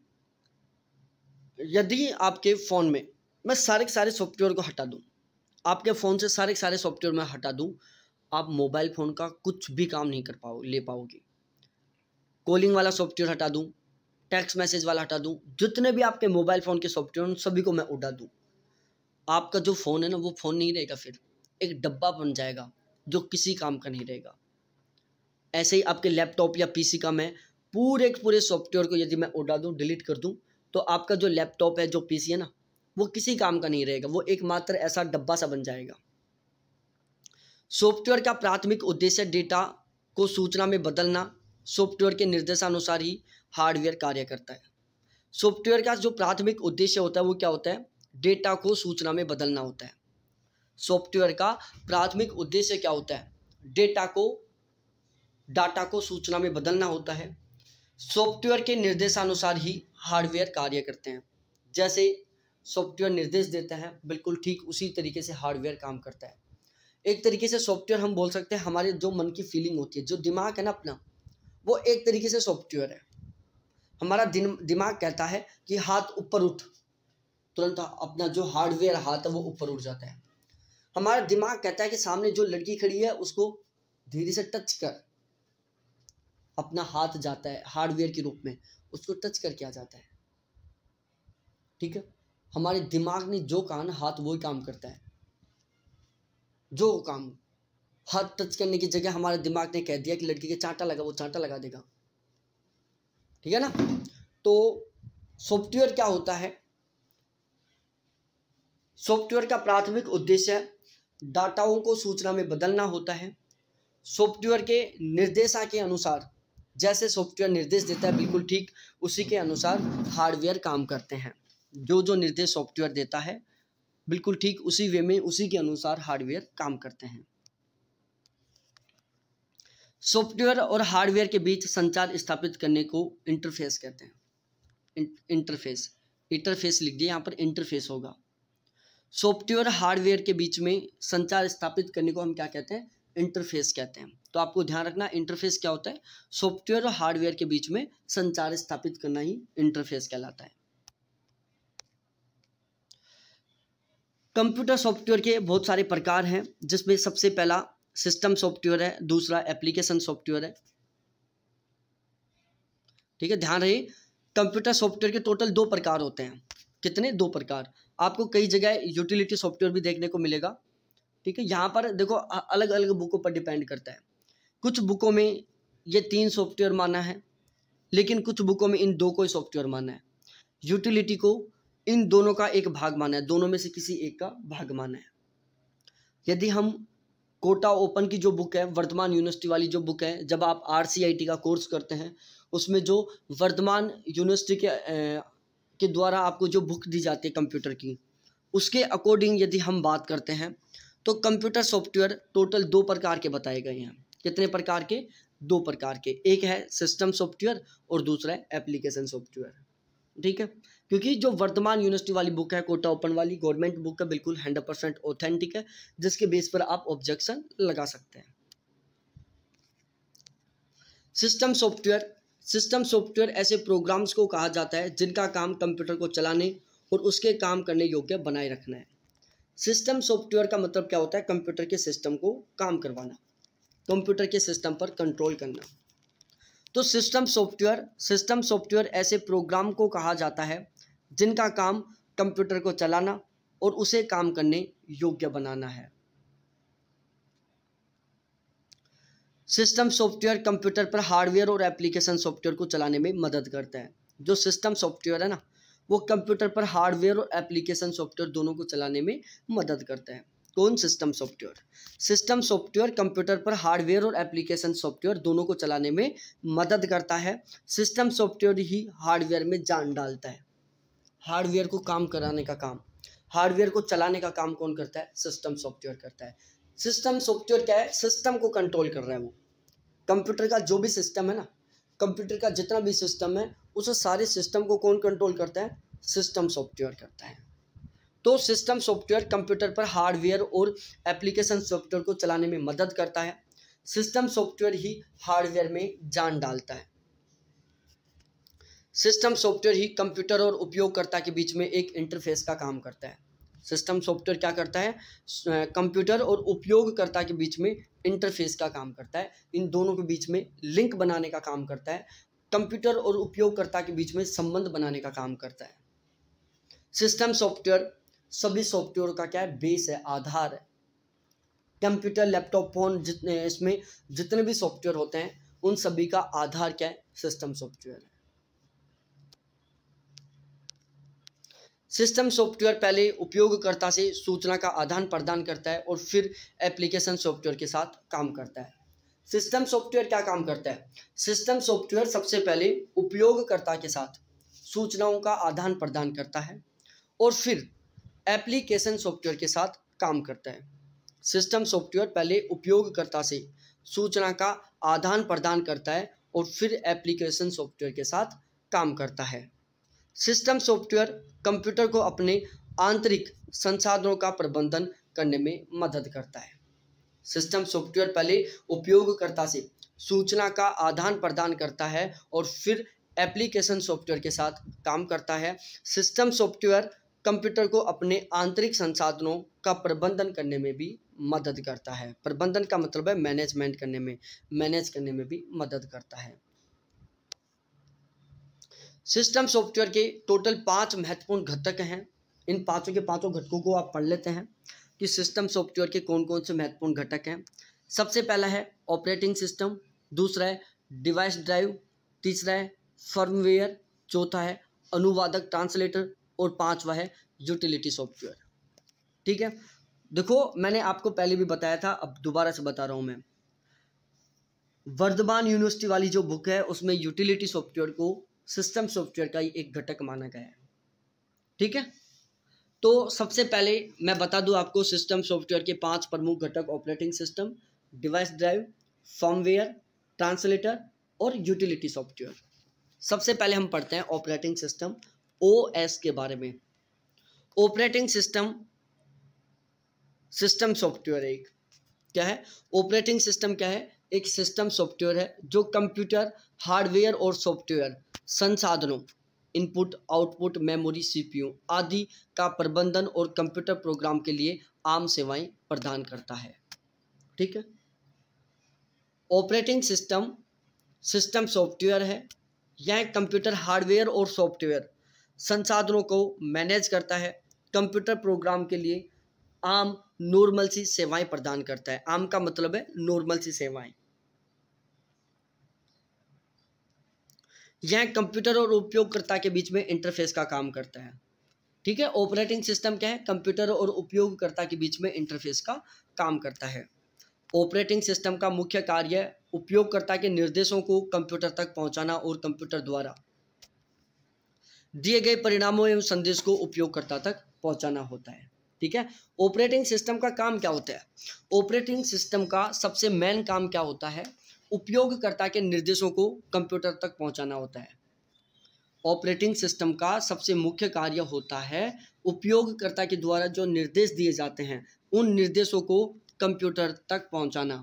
यदि आपके फ़ोन में मैं सारे के सारे सॉफ्टवेयर को हटा दूँ आपके फ़ोन से सारे के सारे सॉफ्टवेयर में हटा दूँ आप मोबाइल फ़ोन का कुछ भी काम नहीं कर पाओ ले पाओगे कॉलिंग वाला सॉफ्टवेयर हटा दूँ टेक्स्ट मैसेज वाला हटा दूँ जितने भी आपके मोबाइल फ़ोन के सॉफ्टवेयर उन सभी को मैं उड़ा दूँ आपका जो फ़ोन है ना वो फ़ोन नहीं रहेगा फिर एक डब्बा बन जाएगा जो किसी काम का नहीं रहेगा ऐसे ही आपके लैपटॉप या पीसी का मैं पूरे के पूरे सॉफ्टवेयर को यदि मैं उड़ा दूँ डिलीट कर दूँ तो आपका जो लैपटॉप है जो पीसी है ना वो किसी काम का नहीं रहेगा वो एकमात्र ऐसा डब्बा सा बन जाएगा सॉफ्टवेयर का प्राथमिक उद्देश्य डेटा को सूचना में बदलना सॉफ्टवेयर के निर्देशानुसार ही हार्डवेयर कार्य करता है सॉफ्टवेयर का जो प्राथमिक उद्देश्य होता है वो क्या होता है डेटा को सूचना में बदलना होता है सॉफ्टवेयर का प्राथमिक उद्देश्य क्या होता है डेटा को डाटा को सूचना में बदलना होता है सॉफ्टवेयर के निर्देशानुसार ही हार्डवेयर कार्य करते हैं जैसे सॉफ्टवेयर निर्देश देता है बिल्कुल ठीक उसी तरीके से हार्डवेयर काम करता है एक तरीके से सॉफ्टवेयर हम बोल सकते हैं हमारे जो मन की फीलिंग होती है जो दिमाग है ना अपना वो एक तरीके से सॉफ्टवेयर है हमारा दिमाग कहता है कि हाथ ऊपर उठ तुरंत अपना जो हार्डवेयर हाथ है वो ऊपर उठ जाता है हमारा दिमाग कहता है कि सामने जो लड़की खड़ी है उसको धीरे से टच कर अपना हाथ जाता है हार्डवेयर के रूप में उसको टच करके आ जाता है ठीक है हमारे दिमाग ने जो कहा ना हाथ वही काम करता है जो काम हाथ टच करने की जगह हमारे दिमाग ने कह दिया कि लड़की के चांटा लगा वो चांटा लगा देगा ठीक है ना तो सॉफ्टवेयर क्या होता है सॉफ्टवेयर का प्राथमिक उद्देश्य डाटाओं को सूचना में बदलना होता है सॉफ्टवेयर के निर्देशा के अनुसार जैसे सॉफ्टवेयर निर्देश देता है बिल्कुल ठीक उसी के अनुसार हार्डवेयर काम करते हैं जो जो निर्देश सॉफ्टवेयर देता है बिल्कुल ठीक उसी वे में उसी के अनुसार हार्डवेयर काम करते हैं सॉफ्टवेयर और हार्डवेयर के बीच संचार स्थापित करने को इंटरफेस कहते हैं इंटरफेस इंटरफेस लिख दिया यहाँ पर इंटरफेस होगा सॉफ्टवेयर हार्डवेयर के बीच में संचार स्थापित करने को हम क्या कहते हैं इंटरफेस कहते हैं तो आपको ध्यान रखना इंटरफेस क्या होता है सॉफ्टवेयर और हार्डवेयर के बीच में संचार स्थापित करना ही इंटरफेस कहलाता है कंप्यूटर सॉफ्टवेयर के बहुत सारे प्रकार हैं जिसमें सबसे पहला सिस्टम सॉफ्टवेयर है दूसरा एप्लीकेशन सॉफ्टवेयर है ठीक है ध्यान रहे कंप्यूटर सॉफ्टवेयर के टोटल दो प्रकार होते हैं कितने दो प्रकार आपको कई जगह यूटिलिटी सॉफ्टवेयर भी देखने को मिलेगा ठीक है यहाँ पर देखो अलग अलग बुकों पर डिपेंड करता है कुछ बुकों में ये तीन सॉफ्टवेयर माना है लेकिन कुछ बुकों में इन दो को ही सॉफ्टवेयर माना है यूटिलिटी को इन दोनों का एक भाग माना है दोनों में से किसी एक का भाग माना है यदि हम कोटा ओपन की जो बुक है वर्तमान यूनिवर्सिटी वाली जो बुक है जब आप आर का कोर्स करते हैं उसमें जो वर्तमान यूनिवर्सिटी के ए, के द्वारा आपको जो बुक दी जाती है कंप्यूटर की उसके अकॉर्डिंग यदि हम बात करते हैं तो कंप्यूटर सॉफ्टवेयर टोटल दो प्रकार के बताए गए हैं कितने प्रकार के दो प्रकार के एक है सिस्टम सॉफ्टवेयर और दूसरा है एप्लीकेशन सॉफ्टवेयर ठीक है क्योंकि जो वर्तमान यूनिवर्सिटी वाली बुक है कोटा ओपन वाली गवर्नमेंट बुक है बिल्कुल हंड्रेड परसेंट ऑथेंटिक है जिसके बेस पर आप ऑब्जेक्शन लगा सकते हैं सिस्टम सॉफ्टवेयर सिस्टम सॉफ्टवेयर ऐसे प्रोग्राम्स को कहा जाता है जिनका काम कंप्यूटर को चलाने और उसके काम करने योग्य बनाए रखना है सिस्टम सॉफ्टवेयर का मतलब क्या होता है कंप्यूटर के सिस्टम को काम करवाना कंप्यूटर के सिस्टम पर कंट्रोल करना तो सिस्टम सॉफ्टवेयर सिस्टम सॉफ्टवेयर ऐसे प्रोग्राम को कहा जाता है जिनका काम कंप्यूटर को चलाना और उसे काम करने योग्य बनाना है सिस्टम सॉफ्टवेयर कंप्यूटर पर हार्डवेयर और एप्लीकेशन सॉफ्टवेयर को चलाने में मदद करता है जो सिस्टम सॉफ्टवेयर है ना वो कंप्यूटर पर हार्डवेयर और एप्लीकेशन सॉफ्टवेयर दोनों को चलाने में मदद करता है कौन system software system software computer पर हार्डवेयर और एप्लीकेशन सॉफ्टवेयर दोनों को चलाने में मदद करता है सिस्टम सॉफ्टवेयर ही हार्डवेयर में जान डालता है हार्डवेयर को काम कराने का काम हार्डवेयर को चलाने का काम कौन करता है सिस्टम सॉफ्टवेयर करता है सिस्टम सॉफ्टवेयर क्या है सिस्टम को कंट्रोल कर रहा है वो कंप्यूटर का जो भी सिस्टम है ना कंप्यूटर का जितना भी सिस्टम है उस सारे सिस्टम को कौन कंट्रोल करता है सिस्टम सॉफ्टवेयर करता है तो सिस्टम सॉफ्टवेयर कंप्यूटर पर हार्डवेयर और एप्लीकेशन सॉफ्टवेयर को चलाने में मदद करता है सिस्टम सॉफ्टवेयर ही हार्डवेयर में जान डालता है सिस्टम सॉफ्टवेयर ही कंप्यूटर और उपयोगकर्ता के बीच में एक इंटरफेस का काम करता है सिस्टम सॉफ्टवेयर क्या करता है कंप्यूटर और उपयोगकर्ता के बीच में इंटरफेस का काम करता है इन दोनों के बीच में लिंक बनाने का काम करता है कंप्यूटर और उपयोगकर्ता के बीच में संबंध बनाने का काम करता है सिस्टम सॉफ्टवेयर सभी सॉफ्टवेयर का क्या है बेस है आधार है कंप्यूटर लैपटॉप फोन जितने इसमें जितने भी सॉफ्टवेयर होते हैं उन सभी का आधार क्या है सिस्टम सॉफ्टवेयर है सिस्टम सॉफ्टवेयर पहले उपयोगकर्ता से सूचना का आदान प्रदान करता है और फिर एप्लीकेशन सॉफ्टवेयर के साथ काम करता है सिस्टम सॉफ्टवेयर क्या काम करता है सिस्टम सॉफ्टवेयर सबसे पहले उपयोगकर्ता के साथ सूचनाओं का आदान प्रदान करता है और फिर एप्लीकेशन सॉफ्टवेयर के साथ काम करता है सिस्टम सॉफ्टवेयर पहले उपयोगकर्ता से सूचना का आदान प्रदान करता है और फिर एप्लीकेशन सॉफ्टवेयर के साथ काम करता है सिस्टम सॉफ्टवेयर कंप्यूटर को अपने आंतरिक संसाधनों का प्रबंधन करने में मदद करता है सिस्टम सॉफ्टवेयर पहले उपयोगकर्ता से सूचना का आदान प्रदान करता है और फिर एप्लीकेशन सॉफ्टवेयर के साथ काम करता है सिस्टम सॉफ्टवेयर कंप्यूटर को अपने आंतरिक संसाधनों का प्रबंधन करने में भी मदद करता है प्रबंधन का मतलब है मैनेजमेंट करने में मैनेज करने में भी मदद करता है सिस्टम सॉफ्टवेयर के टोटल पांच महत्वपूर्ण घटक हैं इन पांचों के पांचों घटकों को आप पढ़ लेते हैं कि सिस्टम सॉफ्टवेयर के कौन कौन से महत्वपूर्ण घटक हैं सबसे पहला है ऑपरेटिंग सिस्टम दूसरा है डिवाइस ड्राइव तीसरा है फर्मवेयर चौथा है अनुवादक ट्रांसलेटर और पांचवा है यूटिलिटी सॉफ्टवेयर ठीक है देखो मैंने आपको पहले भी बताया था अब दोबारा से बता रहा हूँ मैं वर्धमान यूनिवर्सिटी वाली जो बुक है उसमें यूटिलिटी सॉफ्टवेयर को सिस्टम सॉफ्टवेयर का एक घटक माना गया है ठीक है तो सबसे पहले मैं बता दूं आपको सिस्टम सॉफ्टवेयर के पांच प्रमुख घटक operating system device drive firmware translator और यूटिलिटी सॉफ्टवेयर सबसे पहले हम पढ़ते हैं ऑपरेटिंग सिस्टम ओ एस के बारे में ऑपरेटिंग सिस्टम सिस्टम सॉफ्टवेयर एक क्या है ऑपरेटिंग सिस्टम क्या है एक सिस्टम सॉफ्टवेयर है जो कंप्यूटर हार्डवेयर और सॉफ्टवेयर संसाधनों इनपुट आउटपुट मेमोरी सीपीयू आदि का प्रबंधन और कंप्यूटर प्रोग्राम के लिए आम सेवाएं प्रदान करता है ठीक है ऑपरेटिंग सिस्टम सिस्टम सॉफ्टवेयर है यह कंप्यूटर हार्डवेयर और सॉफ्टवेयर संसाधनों को मैनेज करता है कंप्यूटर प्रोग्राम के लिए आम नॉर्मल सी सेवाएं प्रदान करता है आम का मतलब है नॉर्मल सी सेवाएं यह कंप्यूटर और उपयोगकर्ता के बीच में इंटरफेस का काम करता है ठीक है ऑपरेटिंग सिस्टम क्या है कंप्यूटर और उपयोगकर्ता के बीच में इंटरफेस का काम करता है ऑपरेटिंग सिस्टम का मुख्य कार्य उपयोगकर्ता के निर्देशों को कंप्यूटर तक पहुंचाना और कंप्यूटर द्वारा दिए गए परिणामों एवं संदेश को उपयोगकर्ता तक पहुंचाना होता है ठीक है ऑपरेटिंग सिस्टम का काम क्या होता है ऑपरेटिंग सिस्टम का सबसे मेन काम क्या होता है उपयोगकर्ता के निर्देशों को कंप्यूटर तक पहुंचाना होता है ऑपरेटिंग सिस्टम का सबसे मुख्य कार्य होता है उपयोगकर्ता के द्वारा जो निर्देश दिए जाते हैं उन निर्देशों को कंप्यूटर तक पहुंचाना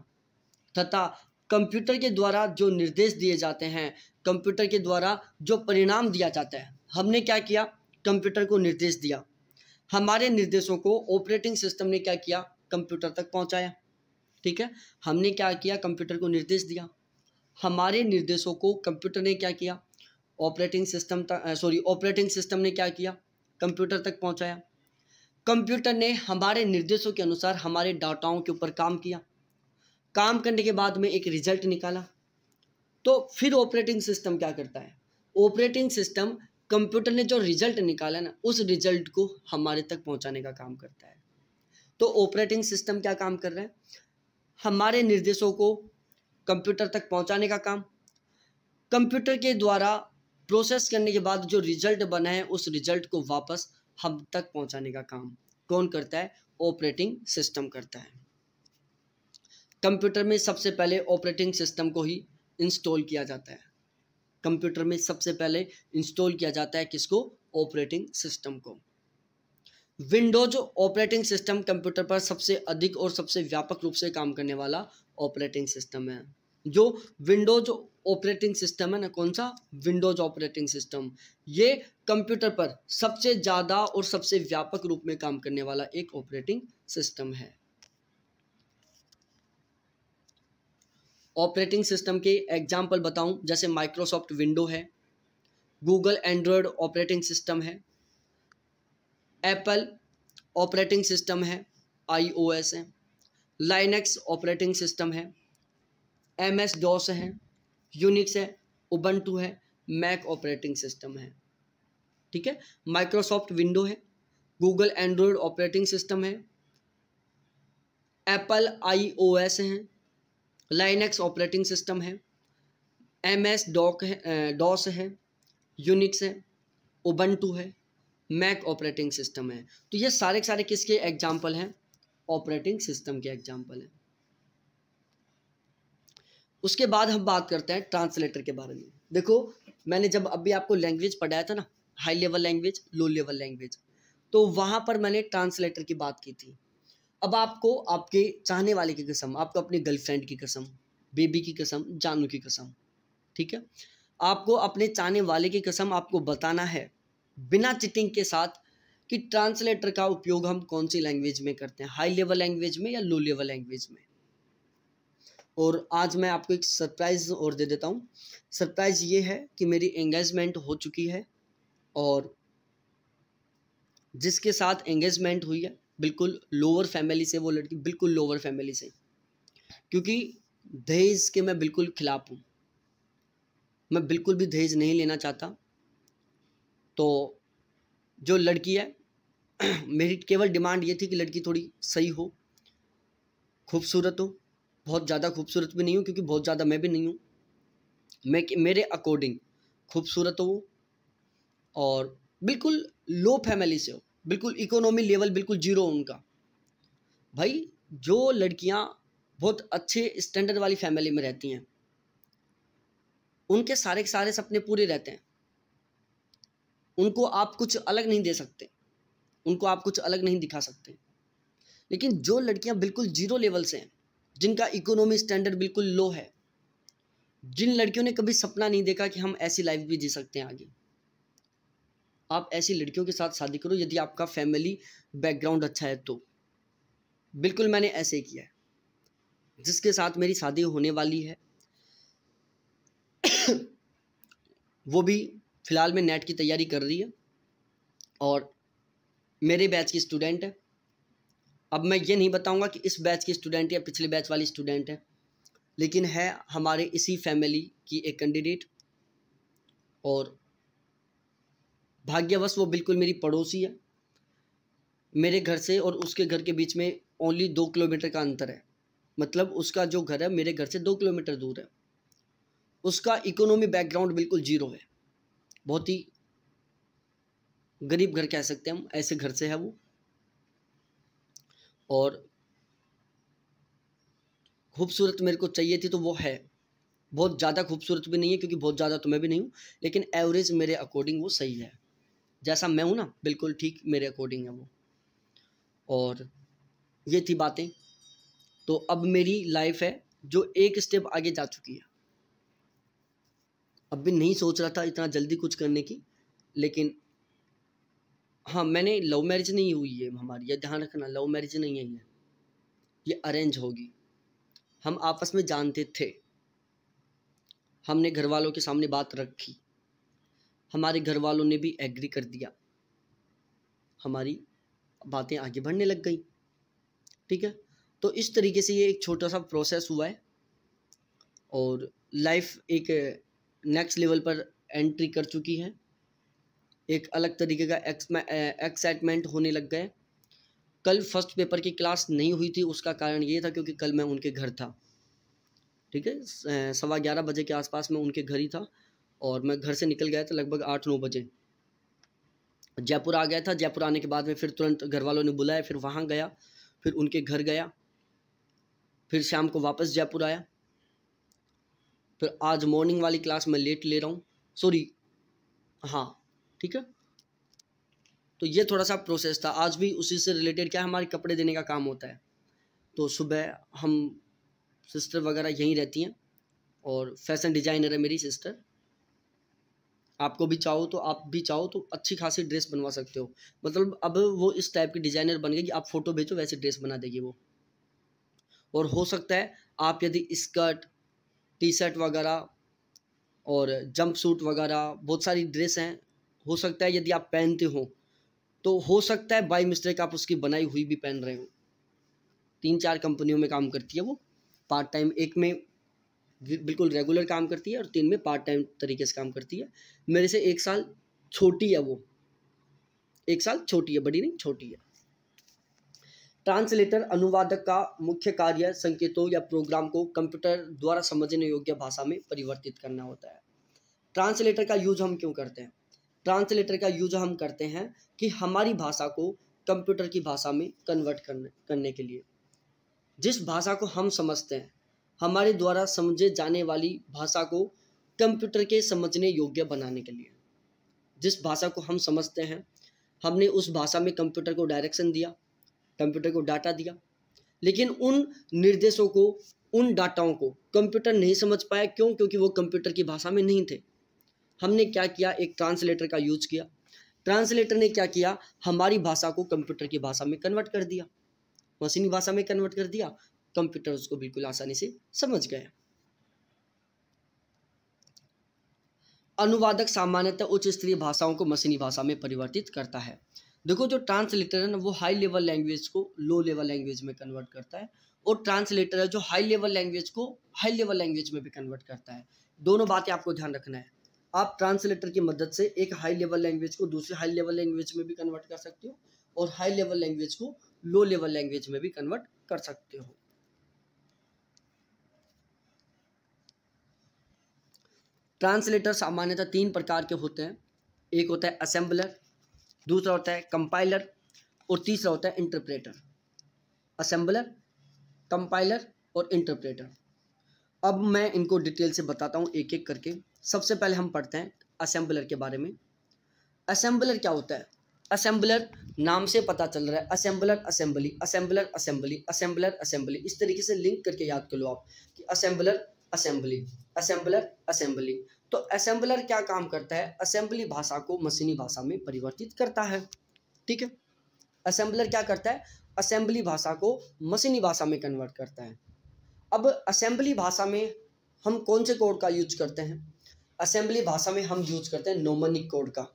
तथा कंप्यूटर के द्वारा जो निर्देश दिए जाते हैं कंप्यूटर के द्वारा जो परिणाम दिया जाता है हमने क्या किया कंप्यूटर को निर्देश दिया हमारे निर्देशों को ऑपरेटिंग सिस्टम ने क्या किया कंप्यूटर तक पहुंचाया ठीक है हमने क्या किया कंप्यूटर को निर्देश दिया हमारे निर्देशों को कंप्यूटर ने क्या किया ऑपरेटिंग सिस्टम तक सॉरी ऑपरेटिंग सिस्टम ने क्या किया कंप्यूटर तक पहुंचाया कंप्यूटर ने हमारे निर्देशों के अनुसार हमारे डाटाओं के ऊपर काम किया काम करने के बाद में एक रिजल्ट निकाला तो फिर ऑपरेटिंग सिस्टम क्या करता है ऑपरेटिंग सिस्टम कंप्यूटर ने जो रिजल्ट निकाला ना उस रिजल्ट को हमारे तक पहुंचाने का काम करता है तो ऑपरेटिंग सिस्टम क्या काम कर रहा है हमारे निर्देशों को कंप्यूटर तक पहुंचाने का काम कंप्यूटर के द्वारा प्रोसेस करने के बाद जो रिजल्ट बना है उस रिजल्ट को वापस हम तक पहुंचाने का काम कौन करता है ऑपरेटिंग सिस्टम करता है कंप्यूटर में सबसे पहले ऑपरेटिंग सिस्टम को ही इंस्टॉल किया जाता है कंप्यूटर में सबसे पहले इंस्टॉल किया जाता है किसको ऑपरेटिंग सिस्टम को विंडोज ऑपरेटिंग सिस्टम कंप्यूटर पर सबसे अधिक और सबसे व्यापक रूप से काम करने वाला ऑपरेटिंग सिस्टम है जो विंडोज ऑपरेटिंग सिस्टम है ना कौन सा विंडोज ऑपरेटिंग सिस्टम ये कंप्यूटर पर सबसे ज़्यादा और सबसे व्यापक रूप में काम करने वाला एक ऑपरेटिंग सिस्टम है ऑपरेटिंग सिस्टम के एग्जाम्पल बताऊं जैसे माइक्रोसॉफ्ट विंडो है गूगल एंड्रॉयड ऑपरेटिंग सिस्टम है एप्पल ऑपरेटिंग सिस्टम है आईओएस है लाइनेक्स ऑपरेटिंग सिस्टम है एम एस डॉस है यूनिक्स है उबंटू है मैक ऑपरेटिंग सिस्टम है ठीक है माइक्रोसॉफ्ट विंडो है गूगल एंड्रॉयड ऑपरेटिंग सिस्टम है एप्पल आईओएस हैं लाइनक्स ऑपरेटिंग सिस्टम है एम एस डॉक है डॉस है यूनिक्स है ओबंटू है मैक ऑपरेटिंग सिस्टम है तो ये सारे के सारे किसके एग्जाम्पल हैं ऑपरेटिंग सिस्टम के एग्जाम्पल हैं उसके बाद हम बात करते हैं ट्रांसलेटर के बारे में देखो मैंने जब अभी आपको लैंग्वेज पढ़ाया था ना high level language low level language तो वहाँ पर मैंने ट्रांसलेटर की बात की थी अब आपको आपके चाहने वाले की कसम आपको अपने गर्लफ्रेंड की कसम बेबी की कसम जानू की कसम ठीक है आपको अपने चाहने वाले की कसम आपको बताना है बिना चिटिंग के साथ कि ट्रांसलेटर का उपयोग हम कौन सी लैंग्वेज में करते हैं हाई लेवल लैंग्वेज में या लो लेवल लैंग्वेज में और आज मैं आपको एक सरप्राइज़ और दे देता हूँ सरप्राइज़ ये है कि मेरी एंगेजमेंट हो चुकी है और जिसके साथ एंगेजमेंट हुई है बिल्कुल लोअर फैमिली से वो लड़की बिल्कुल लोअर फैमिली से क्योंकि दहेज के मैं बिल्कुल खिलाफ हूँ मैं बिल्कुल भी दहेज नहीं लेना चाहता तो जो लड़की है मेरी केवल डिमांड ये थी कि लड़की थोड़ी सही हो खूबसूरत हो बहुत ज़्यादा खूबसूरत भी नहीं हूँ क्योंकि बहुत ज़्यादा मैं भी नहीं हूँ मैं मेरे अकॉर्डिंग खूबसूरत हो और बिल्कुल लो फैमिली से हो बिल्कुल इकोनॉमी लेवल बिल्कुल जीरो उनका भाई जो लड़कियां बहुत अच्छे स्टैंडर्ड वाली फैमिली में रहती हैं उनके सारे के सारे सपने पूरे रहते हैं उनको आप कुछ अलग नहीं दे सकते उनको आप कुछ अलग नहीं दिखा सकते लेकिन जो लड़कियां बिल्कुल जीरो लेवल से हैं जिनका इकोनॉमी स्टैंडर्ड बिल्कुल लो है जिन लड़कियों ने कभी सपना नहीं देखा कि हम ऐसी लाइफ भी जी सकते हैं आगे आप ऐसी लड़कियों के साथ शादी करो यदि आपका फैमिली बैकग्राउंड अच्छा है तो बिल्कुल मैंने ऐसे ही किया है जिसके साथ मेरी शादी होने वाली है वो भी फ़िलहाल में नेट की तैयारी कर रही है और मेरे बैच की स्टूडेंट है अब मैं ये नहीं बताऊंगा कि इस बैच की स्टूडेंट या पिछले बैच वाली स्टूडेंट है लेकिन है हमारे इसी फैमिली की एक कैंडिडेट और भाग्यवश वो बिल्कुल मेरी पड़ोसी है मेरे घर से और उसके घर के बीच में ओनली दो किलोमीटर का अंतर है मतलब उसका जो घर है मेरे घर से दो किलोमीटर दूर है उसका इकोनॉमी बैकग्राउंड बिल्कुल जीरो है बहुत ही गरीब घर कह सकते हैं हम ऐसे घर से है वो और खूबसूरत मेरे को चाहिए थी तो वो है बहुत ज़्यादा खूबसूरत भी नहीं है क्योंकि बहुत ज़्यादा तो मैं भी नहीं हूँ लेकिन एवरेज मेरे अकॉर्डिंग वो सही है जैसा मैं हूँ ना बिल्कुल ठीक मेरे अकॉर्डिंग है वो और ये थी बातें तो अब मेरी लाइफ है जो एक स्टेप आगे जा चुकी है अब भी नहीं सोच रहा था इतना जल्दी कुछ करने की लेकिन हाँ मैंने लव मैरिज नहीं हुई है हमारी यह ध्यान रखना लव मैरिज नहीं है ये अरेंज होगी हम आपस में जानते थे हमने घर वालों के सामने बात रखी हमारे घर वालों ने भी एग्री कर दिया हमारी बातें आगे बढ़ने लग गई ठीक है तो इस तरीके से ये एक छोटा सा प्रोसेस हुआ है और लाइफ एक नेक्स्ट लेवल पर एंट्री कर चुकी है एक अलग तरीके का एक्साइटमेंट होने लग गए कल फर्स्ट पेपर की क्लास नहीं हुई थी उसका कारण ये था क्योंकि कल मैं उनके घर था ठीक है सवा ग्यारह बजे के आसपास मैं उनके घर ही था और मैं घर से निकल गया था लगभग आठ नौ बजे जयपुर आ गया था जयपुर आने के बाद में फिर तुरंत घर वालों ने बुलाया फिर वहाँ गया फिर उनके घर गया फिर शाम को वापस जयपुर आया फिर आज मॉर्निंग वाली क्लास मैं लेट ले रहा हूँ सॉरी हाँ ठीक है तो ये थोड़ा सा प्रोसेस था आज भी उसी से रिलेटेड क्या हमारे कपड़े देने का काम होता है तो सुबह हम सिस्टर वगैरह यहीं रहती हैं और फैशन डिज़ाइनर है मेरी सिस्टर आपको भी चाहो तो आप भी चाहो तो अच्छी खासी ड्रेस बनवा सकते हो मतलब अब वो इस टाइप की डिज़ाइनर बन गई कि आप फ़ोटो भेजो वैसे ड्रेस बना देगी वो और हो सकता है आप यदि स्कर्ट टी शर्ट वगैरह और जंप सूट वगैरह बहुत सारी ड्रेस हैं हो सकता है यदि आप पहनते हो तो हो सकता है बाई मिस्टेक आप उसकी बनाई हुई भी पहन रहे हो तीन चार कंपनियों में काम करती है वो पार्ट टाइम एक में बिल्कुल रेगुलर काम करती है और तीन में पार्ट टाइम तरीके से काम करती है मेरे से एक साल छोटी है वो एक साल छोटी है बड़ी नहीं छोटी है ट्रांसलेटर अनुवादक का मुख्य कार्य संकेतों या प्रोग्राम को कंप्यूटर द्वारा समझने योग्य भाषा में परिवर्तित करना होता है ट्रांसलेटर का यूज हम क्यों करते हैं ट्रांसलेटर का यूज हम करते हैं कि हमारी भाषा को कंप्यूटर की भाषा में कन्वर्ट करने करने के लिए जिस भाषा को हम समझते हैं हमारे द्वारा समझे जाने वाली भाषा को कंप्यूटर के समझने योग्य बनाने के लिए जिस भाषा को हम समझते हैं हमने उस भाषा में कंप्यूटर को डायरेक्शन दिया कंप्यूटर को डाटा दिया लेकिन उन निर्देशों को उन डाटाओं को कंप्यूटर नहीं समझ पाया क्यों क्योंकि वो कंप्यूटर की भाषा में नहीं थे हमने क्या किया एक ट्रांसलेटर का यूज किया ट्रांसलेटर ने क्या किया हमारी भाषा को कंप्यूटर की भाषा में कन्वर्ट कर दिया मशीनी भाषा में कन्वर्ट कर दिया कंप्यूटर उसको बिल्कुल आसानी से समझ गया अनुवादक सामान्यतः उच्च स्तरीय भाषाओं को मशीनी भाषा में परिवर्तित करता है देखो जो ट्रांसलेटर है ना वो हाई लेवल लैंग्वेज को लो लेवल लैंग्वेज में कन्वर्ट करता है और ट्रांसलेटर है जो हाई लेवल लैंग्वेज को हाई लेवल लैंग्वेज में भी कन्वर्ट करता है दोनों बातें आपको ध्यान रखना है आप ट्रांसलेटर की मदद से एक हाई लेवल लैंग्वेज को दूसरे हाई लेवल लैंग्वेज में भी कन्वर्ट कर सकते हो और हाई लेवल लैंग्वेज को लो लेवल लैंग्वेज में भी कन्वर्ट कर सकते हो ट्रांसलेटर सामान्यतः तीन प्रकार के होते हैं एक होता है असेंबलर दूसरा होता है कंपाइलर और तीसरा होता है इंटरप्रेटर असेंबलर कंपाइलर और इंटरप्रेटर अब मैं इनको डिटेल से बताता हूँ एक एक करके सबसे पहले हम पढ़ते हैं असेंबलर के बारे में असेंबलर क्या होता है असेंबलर नाम से पता चल रहा है assembler assembly assembler assembly assembler assembly इस तरीके से लिंक करके याद कर लो आप कि असेंबलर असेंबली असेंबलर असेंबली तो असेंबलर क्या काम करता है असेंबली भाषा को मशीनी भाषा में परिवर्तित करता है ठीक है असेंबलर क्या करता है असेंबली भाषा को मशीनी भाषा में कन्वर्ट करता है अब असेंबली भाषा में हम कौन से कोड का यूज करते हैं असेंबली भाषा में हम यूज करते हैं नोमनिक कोड का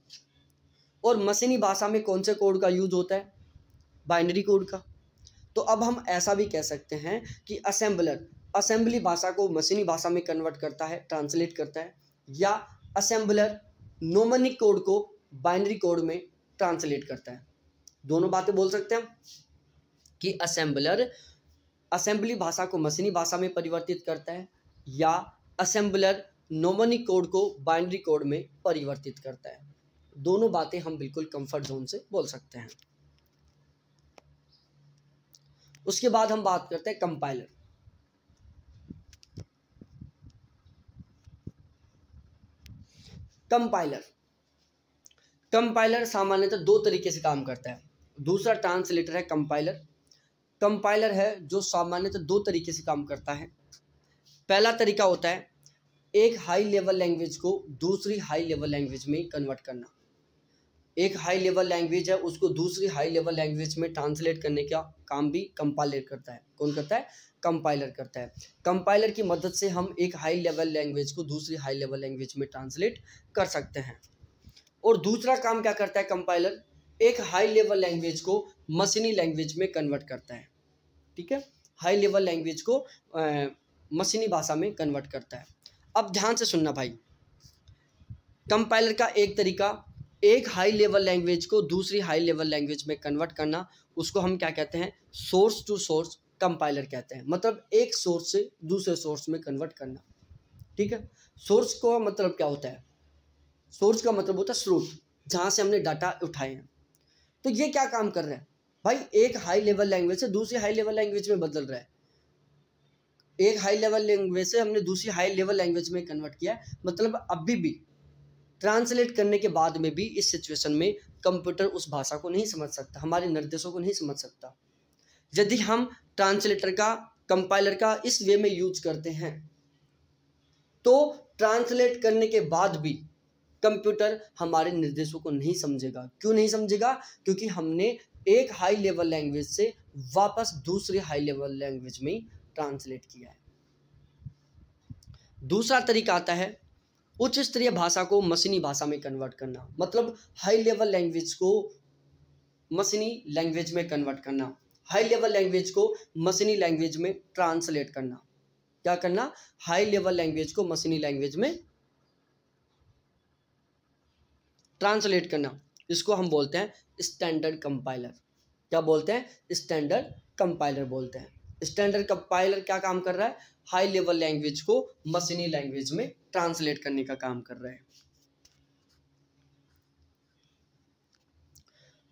और मशीनी भाषा में कौन से कोड का यूज होता है बाइनरी कोड का तो अब हम ऐसा भी कह सकते हैं कि असेंबलर असेंबली भाषा को मशीनी भाषा में कन्वर्ट करता है ट्रांसलेट करता है या असेंबलर नोमनिक कोड को बाइनरी कोड में ट्रांसलेट करता है दोनों बातें बोल सकते हैं कि असेंबलर असेंबली भाषा को मशीनी भाषा में परिवर्तित करता है या असेंबलर नोमनिक कोड को बाइनरी कोड में परिवर्तित करता है दोनों बातें हम बिल्कुल कंफर्ट जोन से बोल सकते हैं उसके बाद हम बात करते हैं कंपाइलर कंपाइलर कंपाइलर सामान्यतः दो तरीके से काम करता है दूसरा ट्रांसलेटर है कंपाइलर कंपाइलर है जो सामान्यतः दो तरीके से काम करता है पहला तरीका होता है एक हाई लेवल लैंग्वेज को दूसरी हाई लेवल लैंग्वेज में कन्वर्ट करना एक हाई लेवल लैंग्वेज है उसको दूसरी हाई लेवल लैंग्वेज में ट्रांसलेट करने का काम भी कंपाइलर करता है कौन करता है कंपाइलर करता है कंपाइलर की मदद से हम एक हाई लेवल लैंग्वेज को दूसरी हाई लेवल लैंग्वेज में ट्रांसलेट कर सकते हैं और दूसरा काम क्या करता है कंपाइलर एक हाई लेवल लैंग्वेज को मशीनी लैंग्वेज में कन्वर्ट करता है ठीक है हाई लेवल लैंग्वेज को मशीनी भाषा में कन्वर्ट करता है अब ध्यान से सुनना भाई कंपाइलर का एक तरीका एक हाई लेवल लैंग्वेज को दूसरी हाई लेवल लैंग्वेज में कन्वर्ट करना उसको हम क्या कहते हैं सोर्स टू सोर्स कंपाइलर कहते हैं मतलब एक सोर्स से दूसरे सोर्स में कन्वर्ट करना ठीक है सोर्स का मतलब क्या होता है सोर्स का मतलब होता है स्रोत जहाँ से हमने डाटा उठाए हैं तो ये क्या काम कर रहे हैं भाई एक हाई लेवल लैंग्वेज से दूसरी हाई लेवल लैंग्वेज में बदल रहा है एक हाई लेवल लैंग्वेज से हमने दूसरी हाई लेवल लैंग्वेज में कन्वर्ट किया मतलब अभी भी ट्रांसलेट करने के बाद में भी इस सिचुएशन में कंप्यूटर उस भाषा को नहीं समझ सकता हमारे निर्देशों को नहीं समझ सकता यदि हम ट्रांसलेटर का कंपाइलर का इस वे में यूज करते हैं तो ट्रांसलेट करने के बाद भी कंप्यूटर हमारे निर्देशों को नहीं समझेगा क्यों नहीं समझेगा क्योंकि हमने एक हाई लेवल लैंग्वेज से वापस दूसरे हाई लेवल लैंग्वेज में ट्रांसलेट किया है दूसरा तरीका आता है उच्च स्तरीय भाषा को मशीनी भाषा में कन्वर्ट करना मतलब हाई लेवल लैंग्वेज को मशीनी लैंग्वेज में कन्वर्ट करना हाई लेवल लैंग्वेज को मशीनी लैंग्वेज में ट्रांसलेट करना क्या करना हाई लेवल लैंग्वेज को मशीनी लैंग्वेज में ट्रांसलेट करना इसको हम बोलते हैं स्टैंडर्ड कंपाइलर क्या बोलते हैं स्टैंडर्ड कंपाइलर बोलते हैं स्टैंडर्ड कंपाइलर क्या काम कर रहा है हाई लेवल लैंग्वेज को मशीनी लैंग्वेज में ट्रांसलेट करने का काम कर रहा है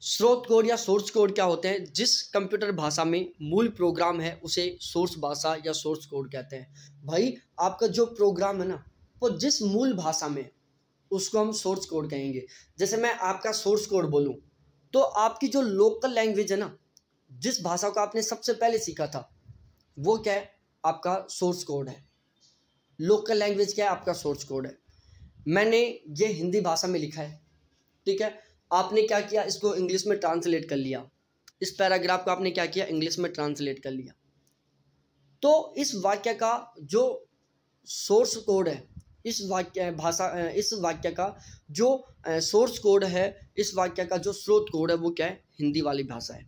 स्रोत कोड या सोर्स कोड क्या होते हैं जिस कंप्यूटर भाषा में मूल प्रोग्राम है उसे सोर्स भाषा या सोर्स कोड कहते हैं भाई आपका जो प्रोग्राम है ना वो जिस मूल भाषा में उसको हम सोर्स कोड कहेंगे जैसे मैं आपका सोर्स कोड बोलूँ तो आपकी जो लोकल लैंग्वेज है ना जिस भाषा को आपने सबसे पहले सीखा था वो क्या है आपका सोर्स कोड है लोकल लैंग्वेज क्या है आपका सोर्स कोड है मैंने ये हिंदी भाषा में लिखा है ठीक है आपने क्या किया इसको इंग्लिश में ट्रांसलेट कर लिया इस पैराग्राफ को आपने क्या किया इंग्लिश में ट्रांसलेट कर लिया तो इस वाक्य का जो सोर्स कोड है इस वाक्य भाषा इस वाक्य का जो सोर्स कोड है इस वाक्य का जो स्रोत कोड है वो क्या है हिंदी वाली भाषा है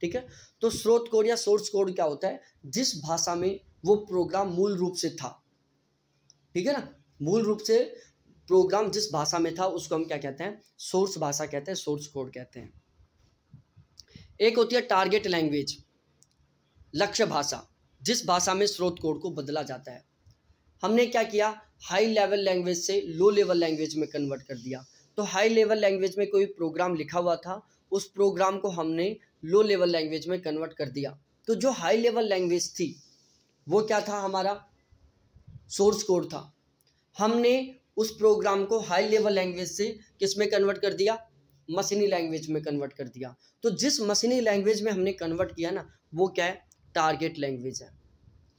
ठीक है तो स्रोत कोड या सोर्स कोड क्या होता है जिस भाषा में वो प्रोग्राम मूल रूप से था ठीक है ना मूल रूप से प्रोग्राम जिस भाषा में था उसको हम क्या कहते हैं सोर्स भाषा कहते हैं सोर्स कोड कहते हैं एक होती है टारगेट लैंग्वेज लक्ष्य भाषा जिस भाषा में स्रोत कोड को बदला जाता है हमने क्या किया हाई लेवल लैंग्वेज से लो लेवल लैंग्वेज में कन्वर्ट कर दिया तो हाई लेवल लैंग्वेज में कोई प्रोग्राम लिखा हुआ था उस प्रोग्राम को हमने लो लेवल लैंग्वेज में कन्वर्ट कर दिया तो जो हाई लेवल लैंग्वेज थी वो क्या था हमारा सोर्स कोड था हमने उस प्रोग्राम को हाई लेवल लैंग्वेज से किस में कन्वर्ट कर दिया मशीनी लैंग्वेज में कन्वर्ट कर दिया तो जिस मशीनी लैंग्वेज में हमने कन्वर्ट किया ना वो क्या है टारगेट लैंग्वेज है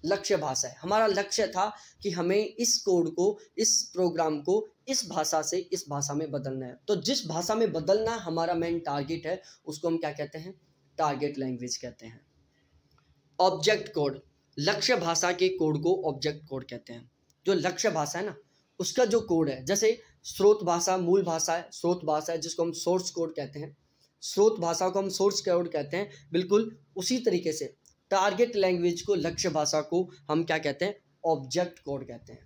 लक्ष्य भाषा है हमारा लक्ष्य था कि हमें इस कोड को इस प्रोग्राम को इस भाषा से इस भाषा में बदलना है तो जिस भाषा में बदलना हमारा मेन टारगेट है उसको हम क्या कहते हैं टारगेट लैंग्वेज कहते हैं ऑब्जेक्ट कोड लक्ष्य भाषा के कोड को ऑब्जेक्ट कोड कहते हैं जो लक्ष्य भाषा है ना उसका जो कोड है जैसे स्रोत भाषा मूल भाषा है स्रोत भाषा है जिसको हम सोर्स कोड कहते हैं स्रोत भाषा को हम सोर्स कोड कहते हैं बिल्कुल उसी तरीके से टारगेट लैंग्वेज को लक्ष्य भाषा को हम क्या कहते हैं ऑब्जेक्ट कोड कहते हैं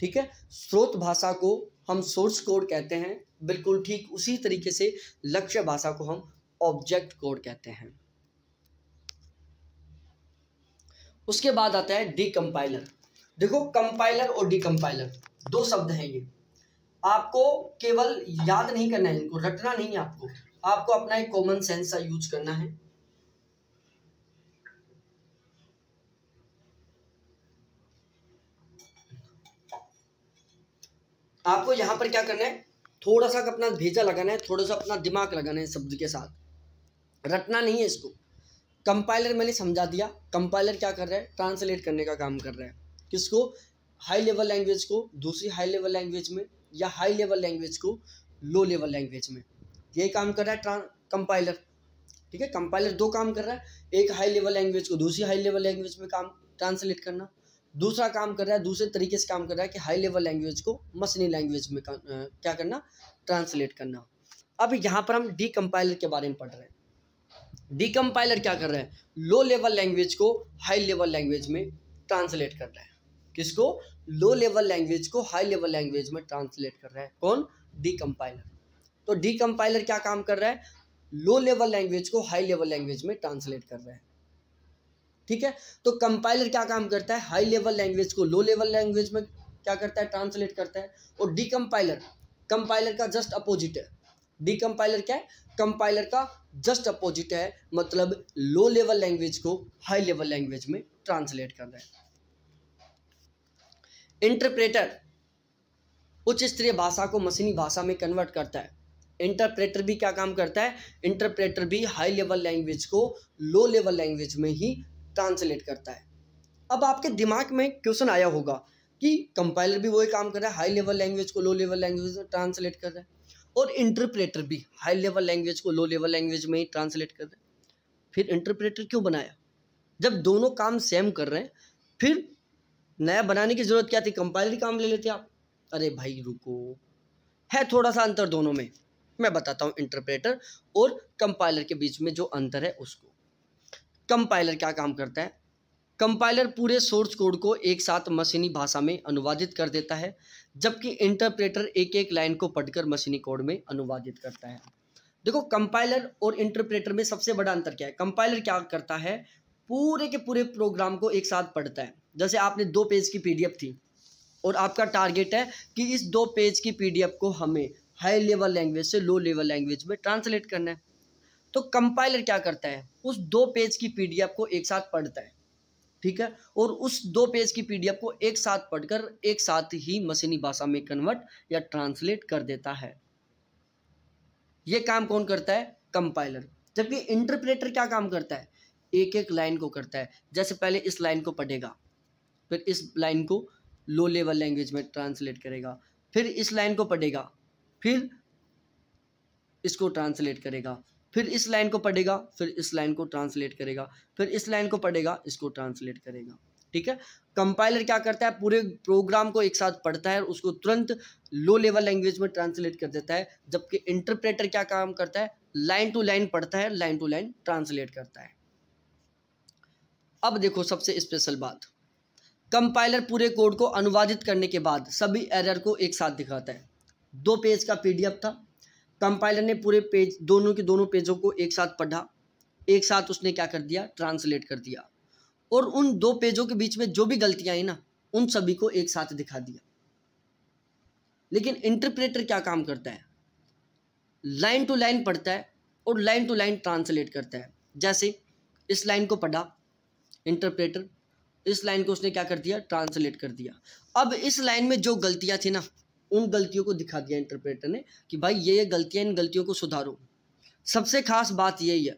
ठीक है स्रोत भाषा को हम सोर्स कोड कहते हैं बिल्कुल ठीक उसी तरीके से लक्ष्य भाषा को हम ऑब्जेक्ट कोड कहते हैं उसके बाद आता है डी कंपाइलर देखो कंपाइलर और डी कंपाइलर दो शब्द हैं ये आपको केवल याद नहीं करना है इनको रटना नहीं है आपको आपको अपना एक कॉमन सेंस का यूज करना है आपको यहां पर क्या करना है थोड़ा सा अपना भेजा लगाना है थोड़ा सा अपना दिमाग लगाना है शब्द के साथ रटना नहीं है इसको कंपाइलर मैंने समझा दिया कंपाइलर क्या कर रहा है ट्रांसलेट करने का काम कर रहा है किसको हाई लेवल लैंग्वेज को दूसरी हाई लेवल लैंग्वेज में या हाई लेवल लैंग्वेज को लो लेवल लैंग्वेज में ये काम कर रहा है ट्रां कंपाइलर ठीक है कंपाइलर दो काम कर रहा है एक हाई लेवल लैंग्वेज को दूसरी हाई लेवल लैंग्वेज में काम ट्रांसलेट करना दूसरा काम कर रहा है दूसरे तरीके से काम कर रहा है कि हाई लेवल लैंग्वेज को मशीनी लैंग्वेज में क्या करना ट्रांसलेट करना अब यहाँ पर हम डी कंपाइलर के बारे में पढ़ रहे हैं डी कंपाइलर क्या कर रहा है लो लेवल लैंग्वेज को हाई लेवल लैंग्वेज में ट्रांसलेट कर रहा है किसको लो लेवल लैंग्वेज को हाई लेवल लैंग्वेज में ट्रांसलेट कर रहा है कौन डी कंपाइलर तो डी कंपाइलर क्या काम कर रहा है लो लेवल लैंग्वेज को हाई लेवल लैंग्वेज में ट्रांसलेट कर रहा है ठीक है तो कंपाइलर क्या काम करता है हाई लेवल लैंग्वेज को लो लेवल लैंग्वेज में क्या करता है ट्रांसलेट करता है और डी कंपाइलर कंपाइलर का जस्ट अपोजिट है डी कंपाइलर क्या है कंपाइलर का जस्ट अपोजिट है मतलब लो लेवल लैंग्वेज को हाई लेवल लैंग्वेज में ट्रांसलेट कर रहा है इंटरप्रेटर उच्च स्तरीय भाषा को मशीनी भाषा में कन्वर्ट करता है इंटरप्रेटर भी क्या काम करता है इंटरप्रेटर भी हाई लेवल लैंग्वेज को लो लेवल लैंग्वेज में ही ट्रांसलेट करता है अब आपके दिमाग में क्वेश्चन आया होगा कि कंपाइलर भी वही काम कर रहा है हाई लेवल लैंग्वेज को लो लेवल लैंग्वेज में ट्रांसलेट कर रहा है और इंटरप्रेटर भी हाई लेवल लैंग्वेज को लो लेवल लैंग्वेज में ही ट्रांसलेट कर रहा है फिर इंटरप्रेटर क्यों बनाया जब दोनों काम सेम कर रहे हैं फिर नया बनाने की ज़रूरत क्या थी कंपाइलर काम ले लेते आप अरे भाई रुको है थोड़ा सा अंतर दोनों में मैं बताता हूँ इंटरप्रेटर और कंपाइलर के बीच में जो अंतर है उसको कंपाइलर क्या काम करता है कंपाइलर पूरे सोर्स कोड को एक साथ मशीनी भाषा में अनुवादित कर देता है जबकि इंटरप्रेटर एक एक लाइन को पढ़कर मशीनी कोड में अनुवादित करता है देखो कंपाइलर और इंटरप्रेटर में सबसे बड़ा अंतर क्या है कंपाइलर क्या करता है पूरे के पूरे प्रोग्राम को एक साथ पढ़ता है जैसे आपने दो पेज की पीडीएफ थी और आपका टारगेट है कि इस दो पेज की पीडीएफ को हमें हाई लेवल लैंग्वेज से लो लेवल लैंग्वेज में ट्रांसलेट करना है तो कंपाइलर क्या करता है उस दो पेज की पीडीएफ को एक साथ पढ़ता है ठीक है और उस दो पेज की पीडीएफ को एक साथ पढ़कर एक साथ ही मशीनी भाषा में कन्वर्ट या ट्रांसलेट कर देता है ये काम कौन करता है कंपाइलर जबकि इंटरप्रेटर क्या काम करता है एक एक लाइन को करता है जैसे पहले इस लाइन को पढ़ेगा फिर इस लाइन को लो लेवल लैंग्वेज में ट्रांसलेट करेगा फिर इस लाइन को पढ़ेगा फिर इसको ट्रांसलेट करेगा फिर इस लाइन को पढ़ेगा फिर इस लाइन को ट्रांसलेट करेगा फिर इस लाइन को पढ़ेगा इसको ट्रांसलेट करेगा ठीक है कंपाइलर क्या करता है पूरे प्रोग्राम को एक साथ पढ़ता है और उसको तुरंत लो लेवल लैंग्वेज में ट्रांसलेट कर देता है जबकि इंटरप्रेटर क्या काम करता है लाइन टू लाइन पढ़ता है लाइन टू लाइन ट्रांसलेट करता है अब देखो सबसे स्पेशल बात कंपाइलर पूरे कोड को अनुवादित करने के बाद सभी एरर को एक साथ दिखाता है दो पेज का पीडीएफ था कंपाइलर ने पूरे पेज दोनों के दोनों पेजों को एक साथ पढ़ा एक साथ उसने क्या कर दिया ट्रांसलेट कर दिया और उन दो पेजों के बीच में जो भी गलतियाँ आई ना उन सभी को एक साथ दिखा दिया लेकिन इंटरप्रेटर क्या काम करता है लाइन टू लाइन पढ़ता है और लाइन टू लाइन ट्रांसलेट करता है जैसे इस लाइन को पढ़ा इंटरप्रेटर इस लाइन को उसने क्या कर दिया ट्रांसलेट कर दिया अब इस लाइन में जो गलतियाँ थी ना उन गलतियों को दिखा दिया इंटरप्रेटर ने कि भाई ये ये गलतियाँ इन गलतियों को सुधारो सबसे खास बात यही है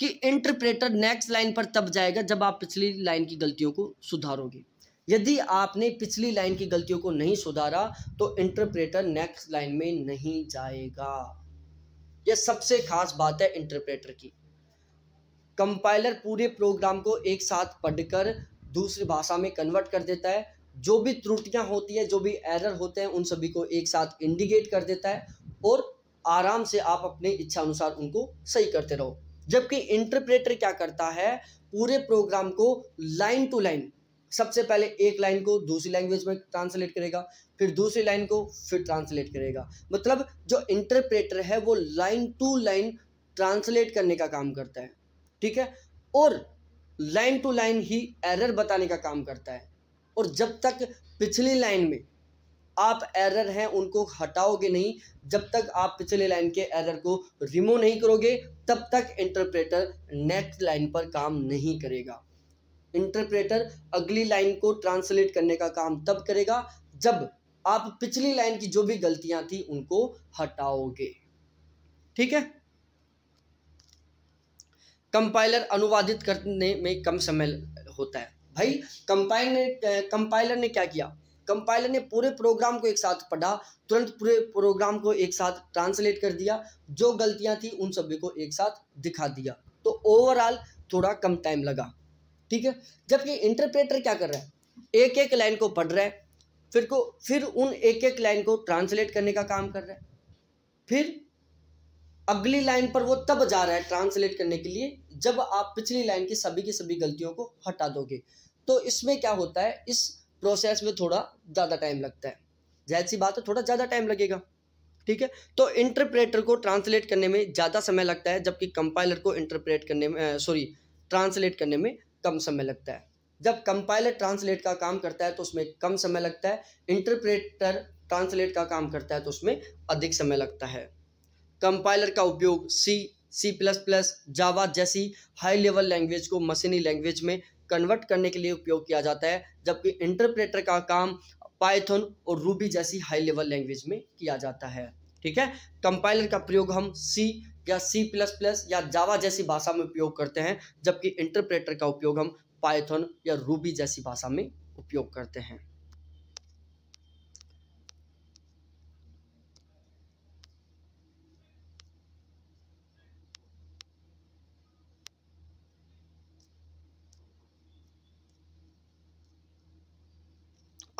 कि इंटरप्रेटर नेक्स्ट लाइन पर तब जाएगा जब आप पिछली लाइन की गलतियों को सुधारोगे यदि आपने पिछली लाइन की गलतियों को नहीं सुधारा तो इंटरप्रेटर नेक्स्ट लाइन में नहीं जाएगा यह सबसे खास बात है इंटरप्रेटर की कंपाइलर पूरे प्रोग्राम को एक साथ पढ़कर दूसरी भाषा में कन्वर्ट कर देता है जो भी त्रुटियां होती है जो भी एरर होते हैं उन सभी को एक साथ इंडिकेट कर देता है और आराम से आप अपने इच्छा अनुसार उनको सही करते रहो जबकि इंटरप्रेटर क्या करता है पूरे प्रोग्राम को लाइन टू लाइन सबसे पहले एक लाइन को दूसरी लैंग्वेज में ट्रांसलेट करेगा फिर दूसरी लाइन को फिर ट्रांसलेट करेगा मतलब जो इंटरप्रेटर है वो लाइन टू लाइन ट्रांसलेट करने का काम करता है ठीक है और लाइन टू लाइन ही एरर बताने का काम करता है और जब तक पिछली लाइन में आप एरर हैं उनको हटाओगे नहीं जब तक आप पिछले लाइन के एरर को रिमूव नहीं करोगे तब तक इंटरप्रेटर नेक्स्ट लाइन पर काम नहीं करेगा इंटरप्रेटर अगली लाइन को ट्रांसलेट करने का काम तब करेगा जब आप पिछली लाइन की जो भी गलतियां थी उनको हटाओगे ठीक है कंपाइलर अनुवादित करने में कम समय होता है भाई कंपाइल ने कंपाइलर ने क्या किया कंपाइलर ने पूरे प्रोग्राम को एक साथ पढ़ा तुरंत पूरे प्रोग्राम को एक साथ ट्रांसलेट कर दिया जो गलतियां थी उन सभी को एक साथ दिखा दिया तो ओवरऑल थोड़ा कम टाइम लगा ठीक है जबकि इंटरप्रेटर क्या कर रहा है एक एक लाइन को पढ़ रहा है फिर को फिर उन एक एक लाइन को ट्रांसलेट करने का काम कर रहा है फिर अगली लाइन पर वो तब जा रहा है ट्रांसलेट करने के लिए जब आप पिछली लाइन की सभी की सभी गलतियों को हटा दोगे तो इसमें क्या होता है इस प्रोसेस में थोड़ा ज़्यादा टाइम लगता है जाहिर सी बात है थोड़ा ज़्यादा टाइम लगेगा ठीक है तो इंटरप्रेटर को ट्रांसलेट करने में ज़्यादा समय लगता है जबकि कंपाइलर को इंटरप्रेट करने में सॉरी ट्रांसलेट करने में कम समय लगता है जब कंपाइलर ट्रांसलेट का काम करता है तो उसमें कम समय लगता है इंटरप्रेटर ट्रांसलेट का काम करता है तो उसमें अधिक समय लगता है कंपाइलर का उपयोग सी सी प्लस प्लस जावा जैसी हाई लेवल लैंग्वेज को मशीनी लैंग्वेज में कन्वर्ट करने के लिए उपयोग किया जाता है जबकि इंटरप्रेटर का काम पाइथन और रूबी जैसी हाई लेवल लैंग्वेज में किया जाता है ठीक है कंपाइलर का प्रयोग हम सी या सी प्लस प्लस या जावा जैसी भाषा में उपयोग करते हैं जबकि इंटरप्रेटर का उपयोग हम पाइथन या रूबी जैसी भाषा में उपयोग करते हैं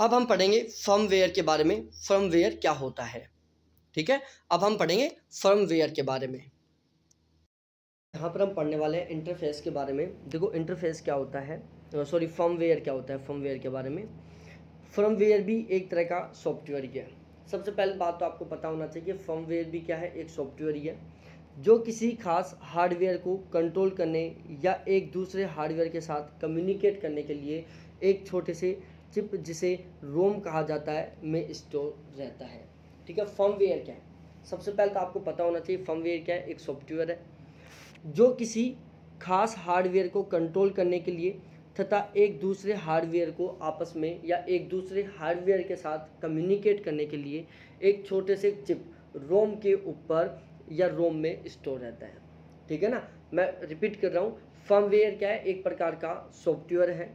अब हम पढ़ेंगे फर्मवेयर के बारे में फर्मवेयर क्या होता है ठीक है अब हम पढ़ेंगे फर्मवेयर के बारे में यहाँ पर हम पढ़ने वाले हैं इंटरफेस के बारे में देखो इंटरफेस क्या होता है सॉरी फर्मवेयर क्या होता है फर्मवेयर के बारे में फर्मवेयर भी एक तरह का सॉफ्टवेयर ही है सबसे पहले बात तो आपको पता होना चाहिए कि फर्मवेयर भी क्या है एक सॉफ्टवेयर ही है जो किसी खास हार्डवेयर को कंट्रोल करने या एक दूसरे हार्डवेयर के साथ कम्युनिकेट करने के लिए एक छोटे से चिप जिसे रोम कहा जाता है में स्टोर रहता है ठीक है फर्मवेयर क्या है सबसे पहले तो आपको पता होना चाहिए फर्मवेयर क्या है एक सॉफ्टवेयर है जो किसी खास हार्डवेयर को कंट्रोल करने के लिए तथा एक दूसरे हार्डवेयर को आपस में या एक दूसरे हार्डवेयर के साथ कम्युनिकेट करने के लिए एक छोटे से चिप रोम के ऊपर या रोम में स्टोर रहता है ठीक है ना मैं रिपीट कर रहा हूँ फर्मवेयर क्या है एक प्रकार का सॉफ्टवेयर है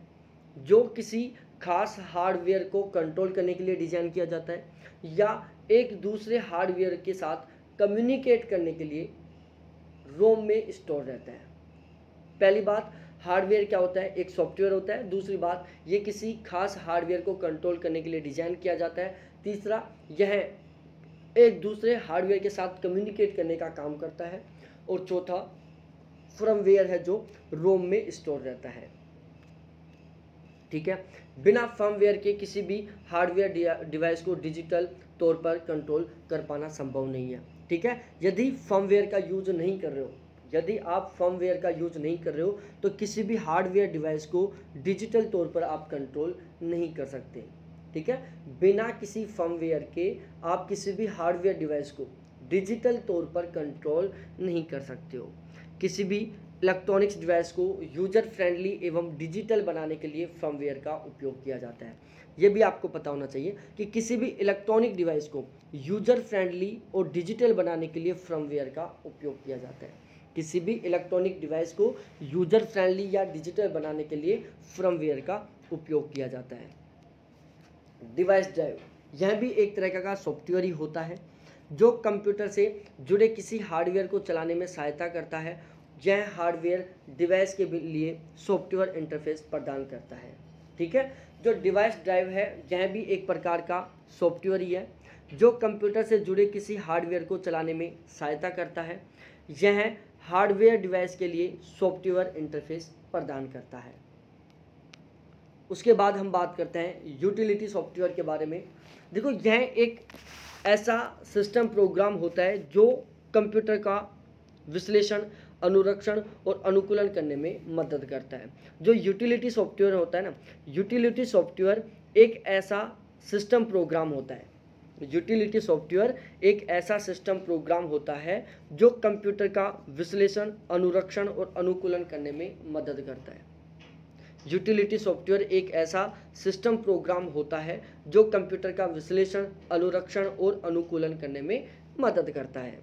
जो किसी खास हार्डवेयर को कंट्रोल करने के लिए डिज़ाइन किया जाता है या एक दूसरे हार्डवेयर के साथ कम्युनिकेट करने के लिए रोम में स्टोर रहता है पहली बात हार्डवेयर क्या होता है एक सॉफ्टवेयर होता है दूसरी बात ये किसी खास हार्डवेयर को कंट्रोल करने के लिए डिज़ाइन किया जाता है तीसरा यह एक दूसरे हार्डवेयर के साथ कम्युनिकेट करने का काम करता है और चौथा फ्रमवेयर है जो रोम में स्टोर रहता है ठीक है बिना फर्मवेयर के किसी भी हार्डवेयर डिवाइस को डिजिटल तौर पर कंट्रोल कर पाना संभव नहीं है ठीक है यदि फर्मवेयर का यूज नहीं कर रहे हो यदि आप फर्मवेयर का यूज नहीं कर रहे हो तो किसी भी हार्डवेयर डिवाइस को डिजिटल तौर पर आप कंट्रोल नहीं कर सकते ठीक है बिना किसी फर्मवेयर के आप किसी भी हार्डवेयर डिवाइस को डिजिटल तौर पर कंट्रोल नहीं कर सकते हो किसी भी इलेक्ट्रॉनिक्स डिवाइस को यूजर फ्रेंडली एवं डिजिटल बनाने के लिए फर्मवेयर का उपयोग किया जाता है ये भी आपको पता होना चाहिए कि किसी भी इलेक्ट्रॉनिक डिवाइस को यूजर फ्रेंडली और डिजिटल बनाने के लिए फर्मवेयर का उपयोग किया जाता है किसी भी इलेक्ट्रॉनिक डिवाइस को यूजर फ्रेंडली या डिजिटल बनाने के लिए फर्मवेयर का उपयोग किया जाता है डिवाइस ड्राइव यह भी एक तरह का सॉफ्टवेयर ही होता है जो कंप्यूटर से जुड़े किसी हार्डवेयर को चलाने में सहायता करता है जय हार्डवेयर डिवाइस के लिए सॉफ्टवेयर इंटरफेस प्रदान करता है ठीक है जो डिवाइस ड्राइव है यह भी एक प्रकार का सॉफ्टवेयर ही है जो कंप्यूटर से जुड़े किसी हार्डवेयर को चलाने में सहायता करता है यह हार्डवेयर डिवाइस के लिए सॉफ्टवेयर इंटरफेस प्रदान करता है उसके बाद हम बात करते हैं यूटिलिटी सॉफ्टवेयर के बारे में देखो यह एक ऐसा सिस्टम प्रोग्राम होता है जो कंप्यूटर का विश्लेषण अनुरक्षण और अनुकूलन करने में मदद करता है जो यूटिलिटी सॉफ्टवेयर होता है ना यूटिलिटी सॉफ्टवेयर एक ऐसा सिस्टम प्रोग्राम होता है यूटिलिटी सॉफ्टवेयर एक ऐसा सिस्टम प्रोग्राम होता है जो कंप्यूटर का विश्लेषण अनुरक्षण और अनुकूलन करने में मदद करता है यूटिलिटी सॉफ्टवेयर एक ऐसा सिस्टम प्रोग्राम होता है जो कंप्यूटर का विश्लेषण अनुरक्षण और अनुकूलन करने में मदद करता है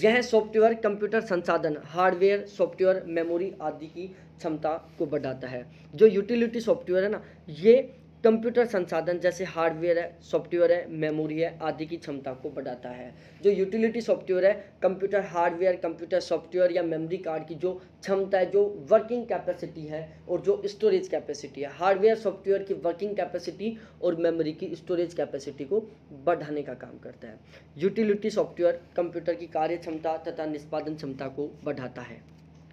यह सॉफ्टवेयर कंप्यूटर संसाधन हार्डवेयर सॉफ्टवेयर मेमोरी आदि की क्षमता को बढ़ाता है जो यूटिलिटी सॉफ्टवेयर है ना ये कंप्यूटर संसाधन जैसे हार्डवेयर है सॉफ्टवेयर है मेमोरी है आदि की क्षमता को बढ़ाता है जो यूटिलिटी सॉफ्टवेयर है कंप्यूटर हार्डवेयर कंप्यूटर सॉफ्टवेयर या मेमोरी कार्ड की जो क्षमता है जो वर्किंग कैपेसिटी है और जो स्टोरेज कैपेसिटी है हार्डवेयर सॉफ्टवेयर की वर्किंग कैपेसिटी और मेमोरी की स्टोरेज कैपेसिटी को बढ़ाने का काम करता है यूटिलिटी सॉफ्टवेयर कंप्यूटर की कार्य क्षमता तथा निष्पादन क्षमता को बढ़ाता है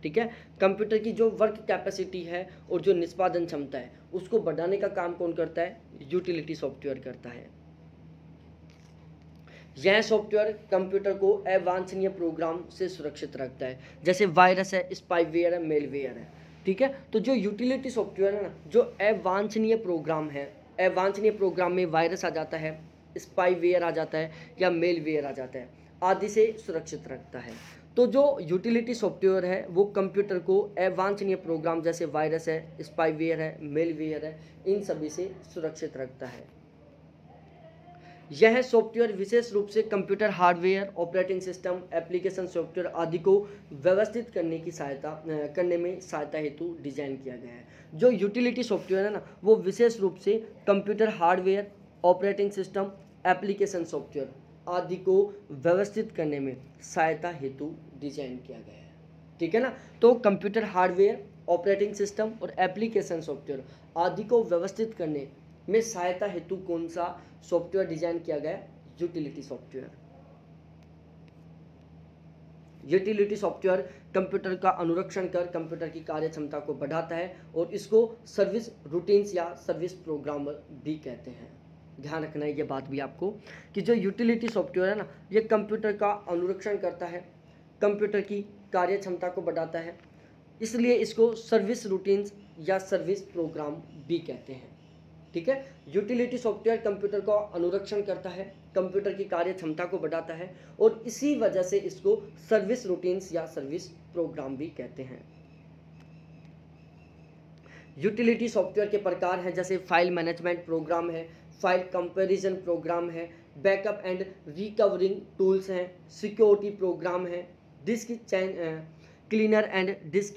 ठीक है कंप्यूटर की जो वर्क कैपेसिटी है और जो निष्पादन क्षमता है उसको बढ़ाने का काम कौन करता है यूटिलिटी सॉफ्टवेयर करता है यह सॉफ्टवेयर कंप्यूटर को अवांछनीय प्रोग्राम से सुरक्षित रखता है जैसे वायरस है स्पाइवेयर है मेलवेयर है ठीक है तो जो यूटिलिटी सॉफ्टवेयर है ना जो अवांछनीय प्रोग्राम है अवांछनीय प्रोग्राम में वायरस आ जाता है स्पाइवेयर आ जाता है या मेलवेयर आ जाता है आदि से सुरक्षित रखता है तो जो यूटिलिटी सॉफ्टवेयर है वो कंप्यूटर को अवांछनीय प्रोग्राम जैसे वायरस है स्पाईवेयर है मेलवेयर है इन सभी से सुरक्षित रखता है यह सॉफ्टवेयर विशेष रूप से computer hardware operating system application software आदि को व्यवस्थित करने की सहायता करने में सहायता हेतु डिजाइन किया गया है जो यूटिलिटी सॉफ्टवेयर है ना वो विशेष रूप से computer hardware operating system application software आदि को व्यवस्थित करने में सहायता हेतु डिजाइन किया गया है ठीक है ना तो कंप्यूटर हार्डवेयर ऑपरेटिंग सिस्टम और एप्लीकेशन सॉफ्टवेयर आदि को व्यवस्थित करने में सहायता हेतु कौन सा सॉफ्टवेयर डिजाइन किया गया utility software utility software computer का अनुरक्षण कर कंप्यूटर की कार्य क्षमता को बढ़ाता है और इसको सर्विस रूटीन्स या सर्विस प्रोग्राम भी कहते हैं ध्यान रखना है ये बात भी आपको कि जो यूटिलिटी सॉफ्टवेयर है ना ये कंप्यूटर का अनुरक्षण करता है कंप्यूटर की कार्य क्षमता को बढ़ाता है इसलिए इसको सर्विस रूटीन्स या सर्विस प्रोग्राम भी कहते हैं ठीक है यूटिलिटी सॉफ्टवेयर कंप्यूटर का अनुरक्षण करता है कंप्यूटर की कार्य क्षमता को बढ़ाता है और इसी वजह से इसको सर्विस रूटीन्स या सर्विस प्रोग्राम भी कहते हैं यूटिलिटी सॉफ्टवेयर के प्रकार हैं जैसे फाइल मैनेजमेंट प्रोग्राम है फाइल कंपैरिजन प्रोग्राम है बैकअप एंड रिकवरिंग टूल्स हैं सिक्योरिटी प्रोग्राम है disk cleaner and disk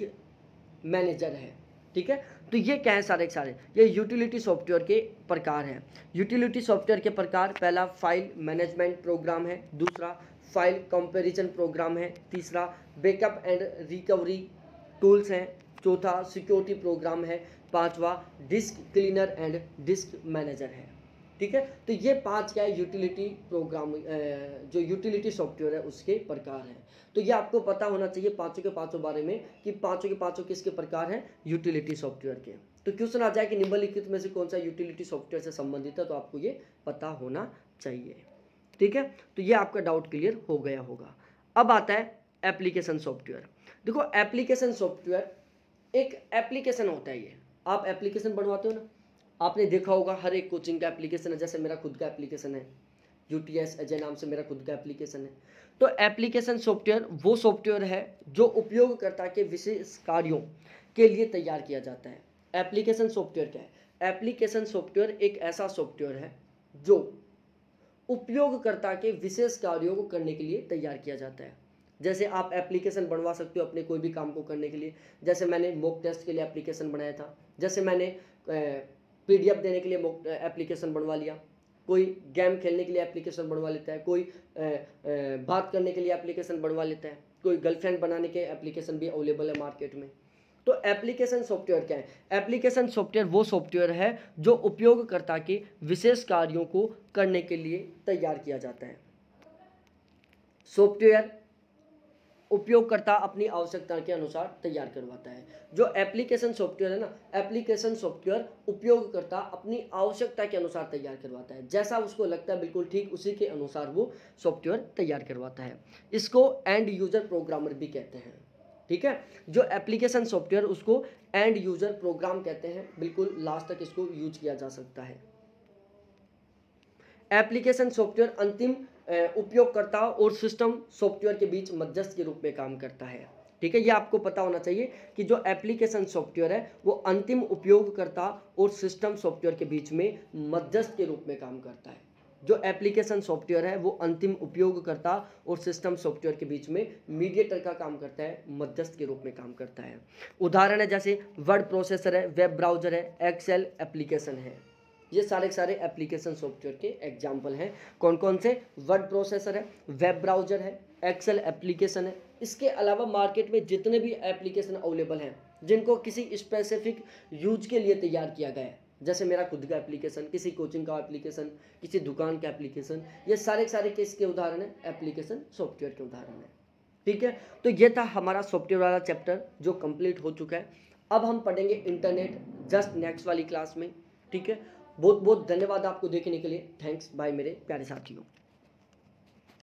manager है ठीक है तो ये क्या है सारे के सारे ये यूटिलिटी सॉफ्टवेयर के प्रकार हैं यूटिलिटी सॉफ्टवेयर के प्रकार पहला फाइल मैनेजमेंट प्रोग्राम है दूसरा फाइल कंपेरिजन प्रोग्राम है तीसरा बैकअप एंड रिकवरी टूल्स हैं चौथा सिक्योरिटी प्रोग्राम है पांचवा disk cleaner and disk manager है ठीक है तो ये पांच क्या है यूटिलिटी प्रोग्राम जो यूटिलिटी सॉफ्टवेयर है उसके प्रकार हैं तो ये आपको पता होना चाहिए पांचों के पांचों बारे में कि पांचों के पांचों किसके प्रकार हैं यूटिलिटी सॉफ्टवेयर के तो क्वेश्चन आ जाए कि निम्नलिखित में से कौन सा यूटिलिटी सॉफ्टवेयर से संबंधित है तो आपको ये पता होना चाहिए ठीक है तो ये आपका डाउट क्लियर हो गया होगा अब आता है एप्लीकेशन सॉफ्टवेयर देखो एप्लीकेशन सॉफ्टवेयर एक एप्लीकेशन होता है ये आप एप्लीकेशन बनवाते हो ना आपने देखा होगा हर एक कोचिंग का एप्लीकेशन है जैसे मेरा खुद का एप्लीकेशन है यू टी एस अजय नाम से मेरा खुद का एप्लीकेशन है तो एप्लीकेशन सॉफ्टवेयर वो सॉफ्टवेयर है जो उपयोगकर्ता के विशेष कार्यों के लिए तैयार किया जाता है एप्लीकेशन सॉफ्टवेयर क्या है एप्लीकेशन सॉफ्टवेयर एक ऐसा सॉफ्टवेयर है जो उपयोगकर्ता के विशेष कार्यों को करने के लिए तैयार किया जाता है जैसे आप एप्लीकेशन बनवा सकते हो अपने कोई भी काम को करने के लिए जैसे मैंने मॉक टेस्ट के लिए एप्लीकेशन बनाया था जैसे मैंने ए, पीडीएफ देने के लिए एप्लीकेशन बनवा लिया कोई गेम खेलने के लिए एप्लीकेशन बनवा लेता है कोई बात करने के लिए एप्लीकेशन बनवा लेता है कोई गर्लफ्रेंड बनाने के एप्लीकेशन भी अवेलेबल है मार्केट में तो एप्लीकेशन सॉफ्टवेयर क्या है एप्लीकेशन सॉफ्टवेयर वो सॉफ्टवेयर है जो उपयोगकर्ता के विशेष कार्यों को करने के लिए तैयार किया जाता है सॉफ्टवेयर उपयोगकर्ता अपनी आवश्यकता के अनुसार तैयार करवाता है जो एप्लीकेशन सॉफ्टवेयर है ना एप्लीकेशन सॉफ्टवेयर उपयोगकर्ता अपनी आवश्यकता के अनुसार तैयार करवाता है जैसा उसको लगता है बिल्कुल ठीक उसी के अनुसार वो सॉफ्टवेयर तैयार करवाता है इसको एंड यूजर प्रोग्रामर भी कहते हैं ठीक है जो एप्लीकेशन सॉफ्टवेयर उसको एंड यूजर प्रोग्राम कहते हैं बिल्कुल लास्ट तक इसको यूज किया जा सकता है एप्लीकेशन सॉफ्टवेयर अंतिम उपयोगकर्ताओं और सिस्टम सॉफ्टवेयर के बीच मध्यस्थ के रूप में काम करता है ठीक है ये आपको पता होना चाहिए कि जो एप्लीकेशन सॉफ्टवेयर है वो अंतिम उपयोगकर्ता और सिस्टम सॉफ्टवेयर के बीच में मध्यस्थ के रूप में काम करता है जो एप्लीकेशन सॉफ्टवेयर है वो अंतिम उपयोगकर्ता और सिस्टम सॉफ्टवेयर के बीच में मीडिएटर का काम करता है मध्यस्थ के रूप में काम करता है उदाहरण है जैसे वर्ड प्रोसेसर है वेब ब्राउजर है एक्सेल एप्लीकेशन है ये सारे के सारे एप्लीकेशन सॉफ्टवेयर के एग्जाम्पल हैं कौन कौन से वर्ड प्रोसेसर है वेब ब्राउजर है एक्सेल एप्लीकेशन है इसके अलावा मार्केट में जितने भी एप्लीकेशन अवेलेबल हैं जिनको किसी स्पेसिफिक यूज के लिए तैयार किया गया है जैसे मेरा खुद का एप्लीकेशन किसी कोचिंग का एप्लीकेशन किसी दुकान का एप्लीकेशन ये सारे सारे इसके उदाहरण है एप्लीकेशन सॉफ्टवेयर के उदाहरण है ठीक है तो ये था हमारा सॉफ्टवेयर वाला चैप्टर जो कंप्लीट हो चुका है अब हम पढ़ेंगे इंटरनेट जस्ट नेक्स्ट वाली क्लास में ठीक है बहुत बहुत धन्यवाद आपको देखने के लिए थैंक्स बाय मेरे प्यारे साथियों